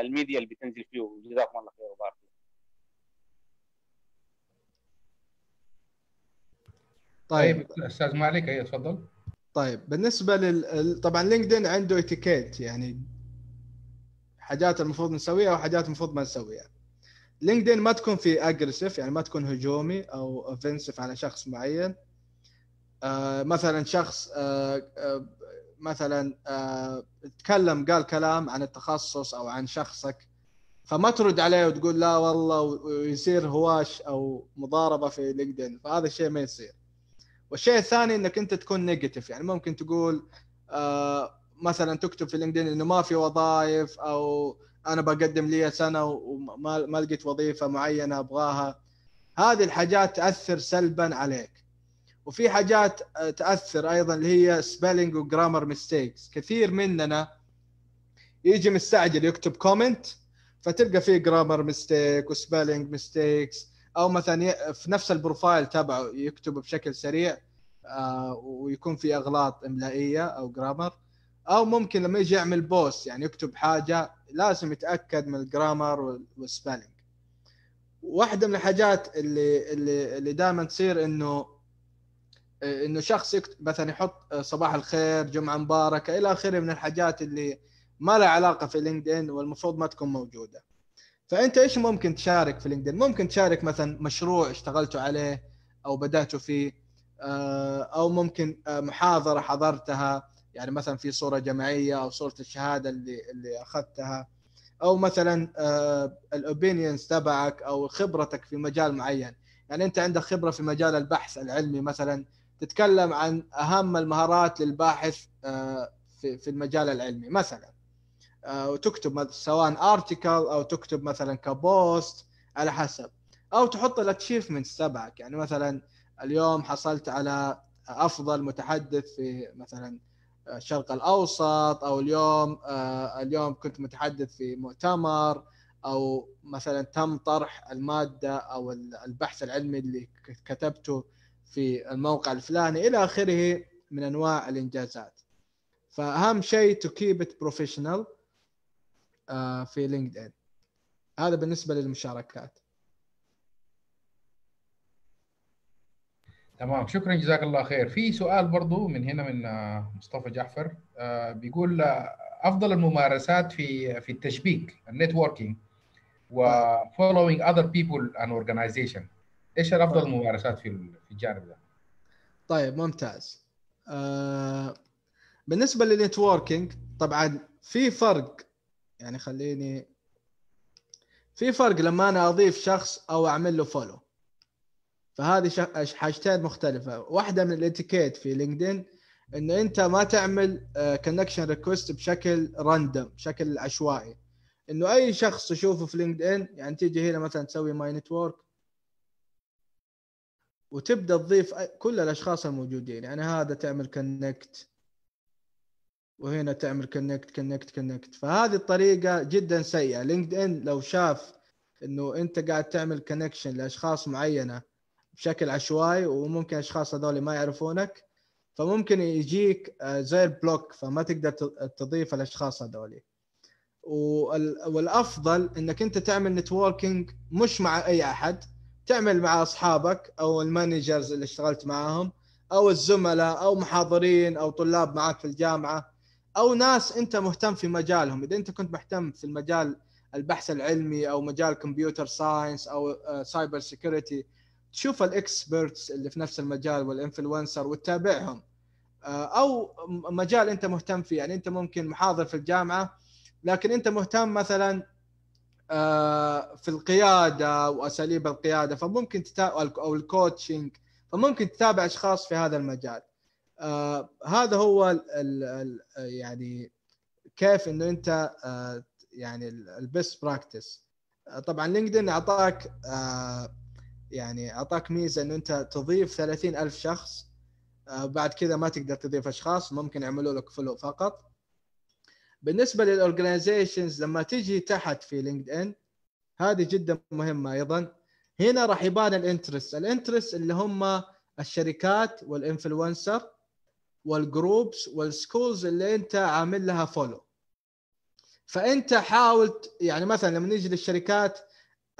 الميديا اللي بتنزل فيه جزاكم الله خير وبارك طيب. طيب استاذ مالك اي أيوة، تفضل طيب بالنسبه لل طبعا لينكدين عنده اتيكيت يعني حاجات المفروض نسويها وحاجات المفروض ما نسويها لينكدين ما تكون في اجريسيف يعني ما تكون هجومي او اوفنسيف على شخص معين آه، مثلا شخص آه، آه، مثلا تكلم قال كلام عن التخصص او عن شخصك فما ترد عليه وتقول لا والله ويصير هواش او مضاربه في لينكدين فهذا الشيء ما يصير والشيء الثاني انك انت تكون نيجاتيف يعني ممكن تقول مثلا تكتب في لينكدين انه ما في وظائف او انا بقدم لي سنه وما ما لقيت وظيفه معينه ابغاها هذه الحاجات تاثر سلبا عليك وفي حاجات آه، تاثر ايضا اللي هي سبيلنج وجرامر ميستيكس كثير مننا يجي مستعجل يكتب كومنت فتلقى فيه جرامر ميستيك وسبيلنج ميستيكس او مثلا في نفس البروفايل تبعه يكتب بشكل سريع آه، ويكون في اغلاط املائيه او جرامر او ممكن لما يجي يعمل بوست يعني يكتب حاجه لازم يتاكد من الجرامر والسبيلنج واحده من الحاجات اللي اللي اللي دائما تصير انه انه شخص يكتب مثلا يحط آه، صباح الخير جمعه مباركه الى اخره من الحاجات اللي ما لها علاقه في لينكدين والمفروض ما تكون موجوده فانت ايش ممكن تشارك في لينكدين ممكن تشارك مثلا مشروع اشتغلتوا عليه او بداتوا فيه آه، او ممكن آه، محاضره حضرتها يعني مثلا في صوره جماعيه او صوره الشهاده اللي اللي اخذتها او مثلا آه، الاوبينيونز تبعك او خبرتك في مجال معين يعني انت عندك خبره في مجال البحث العلمي مثلا تتكلم عن اهم المهارات للباحث آه، في في المجال العلمي مثلا آه، وتكتب سواء ارتكل او تكتب مثلا كبوست على حسب او تحط الاتشيفمنتس تبعك يعني مثلا اليوم حصلت على افضل متحدث في مثلا الشرق الاوسط او اليوم آه، اليوم كنت متحدث في مؤتمر او مثلا تم طرح الماده او البحث العلمي اللي كتبته في الموقع الفلاني الى اخره من انواع الانجازات فاهم شيء تو كيب ات بروفيشنال في لينكد ان هذا بالنسبه للمشاركات تمام شكرا جزاك الله خير في سؤال برضو من هنا من آه، مصطفى جعفر آه، بيقول آه، افضل الممارسات في في التشبيك النتوركينج وفولوينج اذر بيبل اند and ايش الافضل الممارسات في في الجانب ده طيب ممتاز بالنسبه للنتوركينج طبعا في فرق يعني خليني في فرق لما انا اضيف شخص او اعمل له فولو فهذه حاجتين مختلفه واحده من الاتيكيت في لينكدين انه انت ما تعمل كونكشن آه، ريكوست بشكل راندوم بشكل عشوائي انه اي شخص يشوفه في لينكد ان يعني تيجي هنا مثلا تسوي ماي نتورك وتبدا تضيف كل الاشخاص الموجودين يعني هذا تعمل كونكت وهنا تعمل كونكت كونكت كونكت فهذه الطريقه جدا سيئه لينكد ان لو شاف انه انت قاعد تعمل كونكشن لاشخاص معينه بشكل عشوائي وممكن اشخاص هذول ما يعرفونك فممكن يجيك آه، زي البلوك فما تقدر تضيف الاشخاص هذول والافضل انك انت تعمل نتوركينج مش مع اي احد تعمل مع اصحابك او المانجرز اللي اشتغلت معاهم او الزملاء او محاضرين او طلاب معك في الجامعه او ناس انت مهتم في مجالهم اذا انت كنت مهتم في المجال البحث العلمي او مجال كمبيوتر ساينس او سايبر آه، سيكيورتي تشوف الاكسبرتس اللي في نفس المجال والانفلونسر وتتابعهم آه، او مجال انت مهتم فيه يعني انت ممكن محاضر في الجامعه لكن انت مهتم مثلا آه، في القياده واساليب القياده فممكن تتابع او الكوتشنج فممكن تتابع اشخاص في هذا المجال آه، هذا هو الـ الـ يعني كيف انه انت يعني البيست براكتس طبعا لينكدين اعطاك يعني اعطاك ميزه انه انت تضيف 30 الف شخص آه، بعد كذا ما تقدر تضيف اشخاص ممكن يعملوا لك فلو فقط بالنسبه للاورجنايزيشنز لما تجي تحت في لينكد ان هذه جدا مهمه ايضا هنا راح يبان الانترست الانترست اللي هم الشركات والانفلونسر والجروبس والسكولز اللي انت عامل لها فولو فانت حاول يعني مثلا لما نيجي للشركات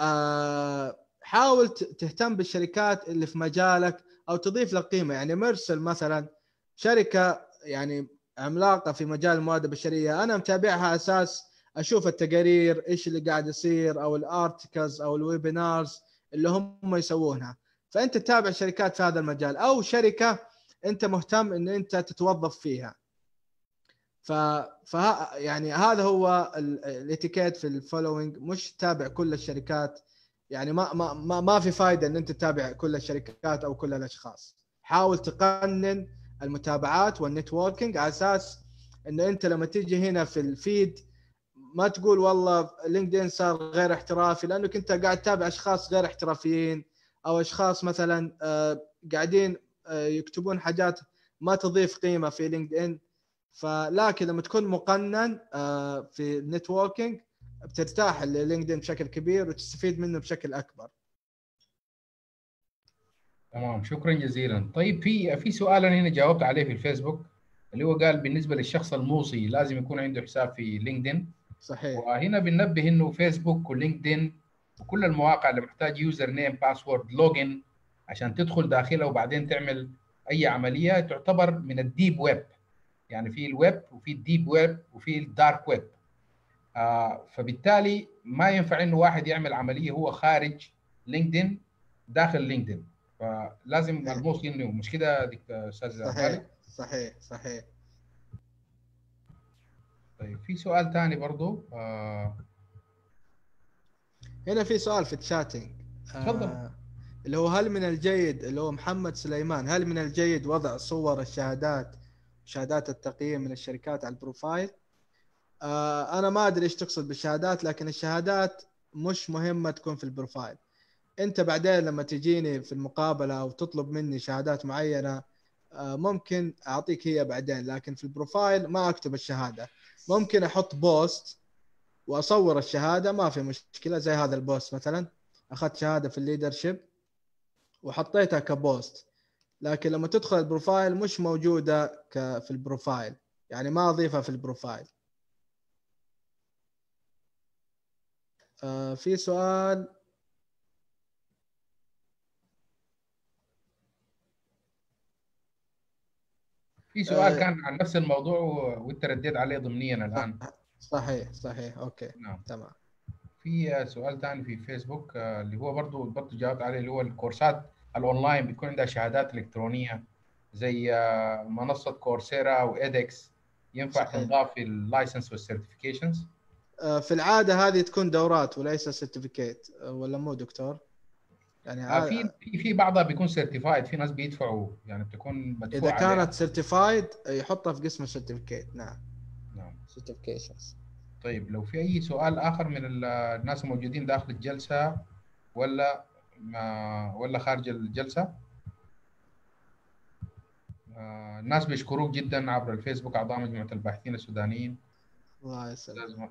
آه حاول تهتم بالشركات اللي في مجالك او تضيف لك قيمه يعني مرسل مثلا شركه يعني عملاقه في مجال المواد البشريه انا متابعها اساس اشوف التقارير ايش اللي قاعد يصير او الارتكلز او الويبينارز اللي هم يسوونها فانت تتابع شركات في هذا المجال او شركه انت مهتم ان انت تتوظف فيها ف... ف يعني هذا هو الاتيكيت في الفولوينج مش تابع كل الشركات يعني ما ما ما, في فائده ان انت تتابع كل الشركات او كل الاشخاص حاول تقنن المتابعات والنتوركينج على اساس انه انت لما تيجي هنا في الفيد ما تقول والله لينكدين صار غير احترافي لانك انت قاعد تتابع اشخاص غير احترافيين او اشخاص مثلا آه، قاعدين آه، يكتبون حاجات ما تضيف قيمه في لينكد ان فلكن لما تكون مقنن آه، في النتوركينج بترتاح للينكدين بشكل كبير وتستفيد منه بشكل اكبر تمام شكرا جزيلا طيب في في سؤال انا هنا جاوبت عليه في الفيسبوك اللي هو قال بالنسبه للشخص الموصي لازم يكون عنده حساب في لينكدين صحيح وهنا بننبه انه فيسبوك ولينكدين وكل المواقع اللي محتاج يوزر نيم باسورد لوجن عشان تدخل داخلها وبعدين تعمل اي عمليه تعتبر من الديب ويب يعني في الويب وفي الديب ويب وفي الدارك ويب آه، فبالتالي ما ينفع انه واحد يعمل عمليه هو خارج لينكدين داخل لينكدين فلازم ملموس انه مش كده دكتور استاذ صحيح صحيح صحيح طيب في سؤال ثاني برضه آه هنا في سؤال في الشاتنج تفضل آه اللي هو هل من الجيد اللي هو محمد سليمان هل من الجيد وضع صور الشهادات شهادات التقييم من الشركات على البروفايل آه انا ما ادري ايش تقصد بالشهادات لكن الشهادات مش مهمه تكون في البروفايل انت بعدين لما تجيني في المقابله وتطلب مني شهادات معينه آه ممكن اعطيك هي بعدين لكن في البروفايل ما اكتب الشهاده ممكن احط بوست واصور الشهاده ما في مشكله زي هذا البوست مثلا اخذت شهاده في الليدرشيب وحطيتها كبوست لكن لما تدخل البروفايل مش موجوده في البروفايل يعني ما اضيفها في البروفايل آه، في سؤال في سؤال آه كان عن نفس الموضوع وانت رديت عليه ضمنيا الان صحيح صحيح اوكي نعم تمام في سؤال ثاني في فيسبوك آه، اللي هو برضه برضه جاوبت عليه اللي هو الكورسات الاونلاين بيكون عندها شهادات الكترونيه زي آه، منصه كورسيرا وايدكس ينفع تنضاف في اللايسنس والسيرتيفيكيشنز آه، في العاده هذه تكون دورات وليس سيرتيفيكيت آه، ولا مو دكتور؟ يعني آه، في في في بعضها بيكون سيرتيفايد في ناس بيدفعوا يعني بتكون اذا كانت سيرتيفايد يحطها في قسم السيرتيفيكيت نعم نعم سيرتيفيكيشنز طيب لو في اي سؤال اخر من الناس الموجودين داخل الجلسه ولا ما ولا خارج الجلسه الناس بيشكروك جدا عبر الفيسبوك اعضاء مجموعه الباحثين السودانيين الله يسلمك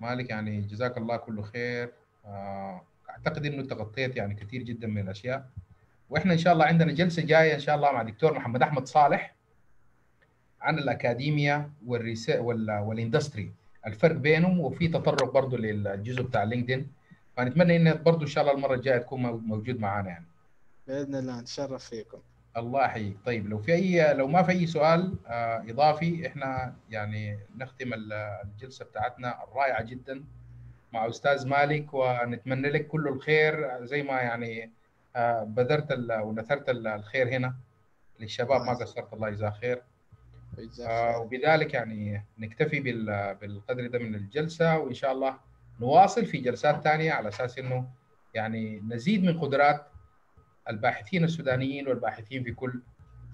مالك يعني جزاك الله كل خير آه، اعتقد انه تغطيت يعني كثير جدا من الاشياء واحنا ان شاء الله عندنا جلسه جايه ان شاء الله مع الدكتور محمد احمد صالح عن الاكاديميا والريسا والاندستري الفرق بينهم وفي تطرق برضه للجزء بتاع لينكدين فنتمنى ان برضه ان شاء الله المره الجايه تكون موجود معانا يعني باذن الله نتشرف فيكم الله يحييك طيب لو في اي لو ما في اي سؤال آه، اضافي احنا يعني نختم الجلسه بتاعتنا الرائعه جدا مع استاذ مالك ونتمنى لك كل الخير زي ما يعني آه، بذرت ونثرت الخير هنا للشباب ما نعم. قصرت الله يجزاه آه، خير وبذلك يعني نكتفي بالقدر ده من الجلسه وان شاء الله نواصل في جلسات ثانيه على اساس انه يعني نزيد من قدرات الباحثين السودانيين والباحثين في كل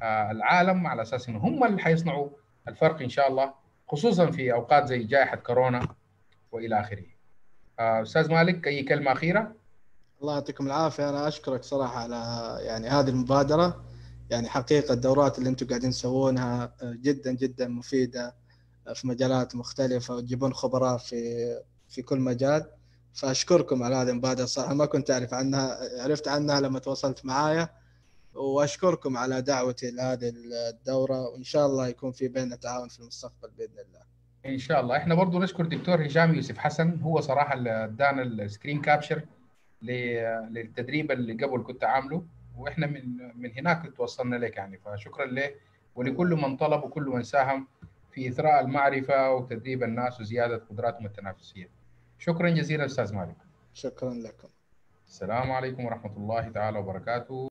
آه، العالم على اساس ان هم اللي حيصنعوا الفرق ان شاء الله خصوصا في اوقات زي جائحه كورونا والى اخره. آه، استاذ مالك اي كلمه اخيره؟ الله يعطيكم العافيه انا اشكرك صراحه على يعني هذه المبادره يعني حقيقه الدورات اللي انتم قاعدين تسوونها آه، جدا جدا مفيده في مجالات مختلفه وتجيبون خبراء في في كل مجال فاشكركم على هذه المبادره صراحه ما كنت اعرف عنها عرفت عنها لما تواصلت معايا واشكركم على دعوتي لهذه الدوره وان شاء الله يكون في بيننا تعاون في المستقبل باذن الله. ان شاء الله احنا برضو نشكر دكتور هشام يوسف حسن هو صراحه اللي ادانا السكرين كابشر للتدريب اللي قبل كنت عامله واحنا من من هناك توصلنا لك يعني فشكرا له ولكل من طلب وكل من ساهم في اثراء المعرفه وتدريب الناس وزياده قدراتهم التنافسيه. شكرا جزيلا استاذ مالك شكرا لكم السلام عليكم ورحمه الله تعالى وبركاته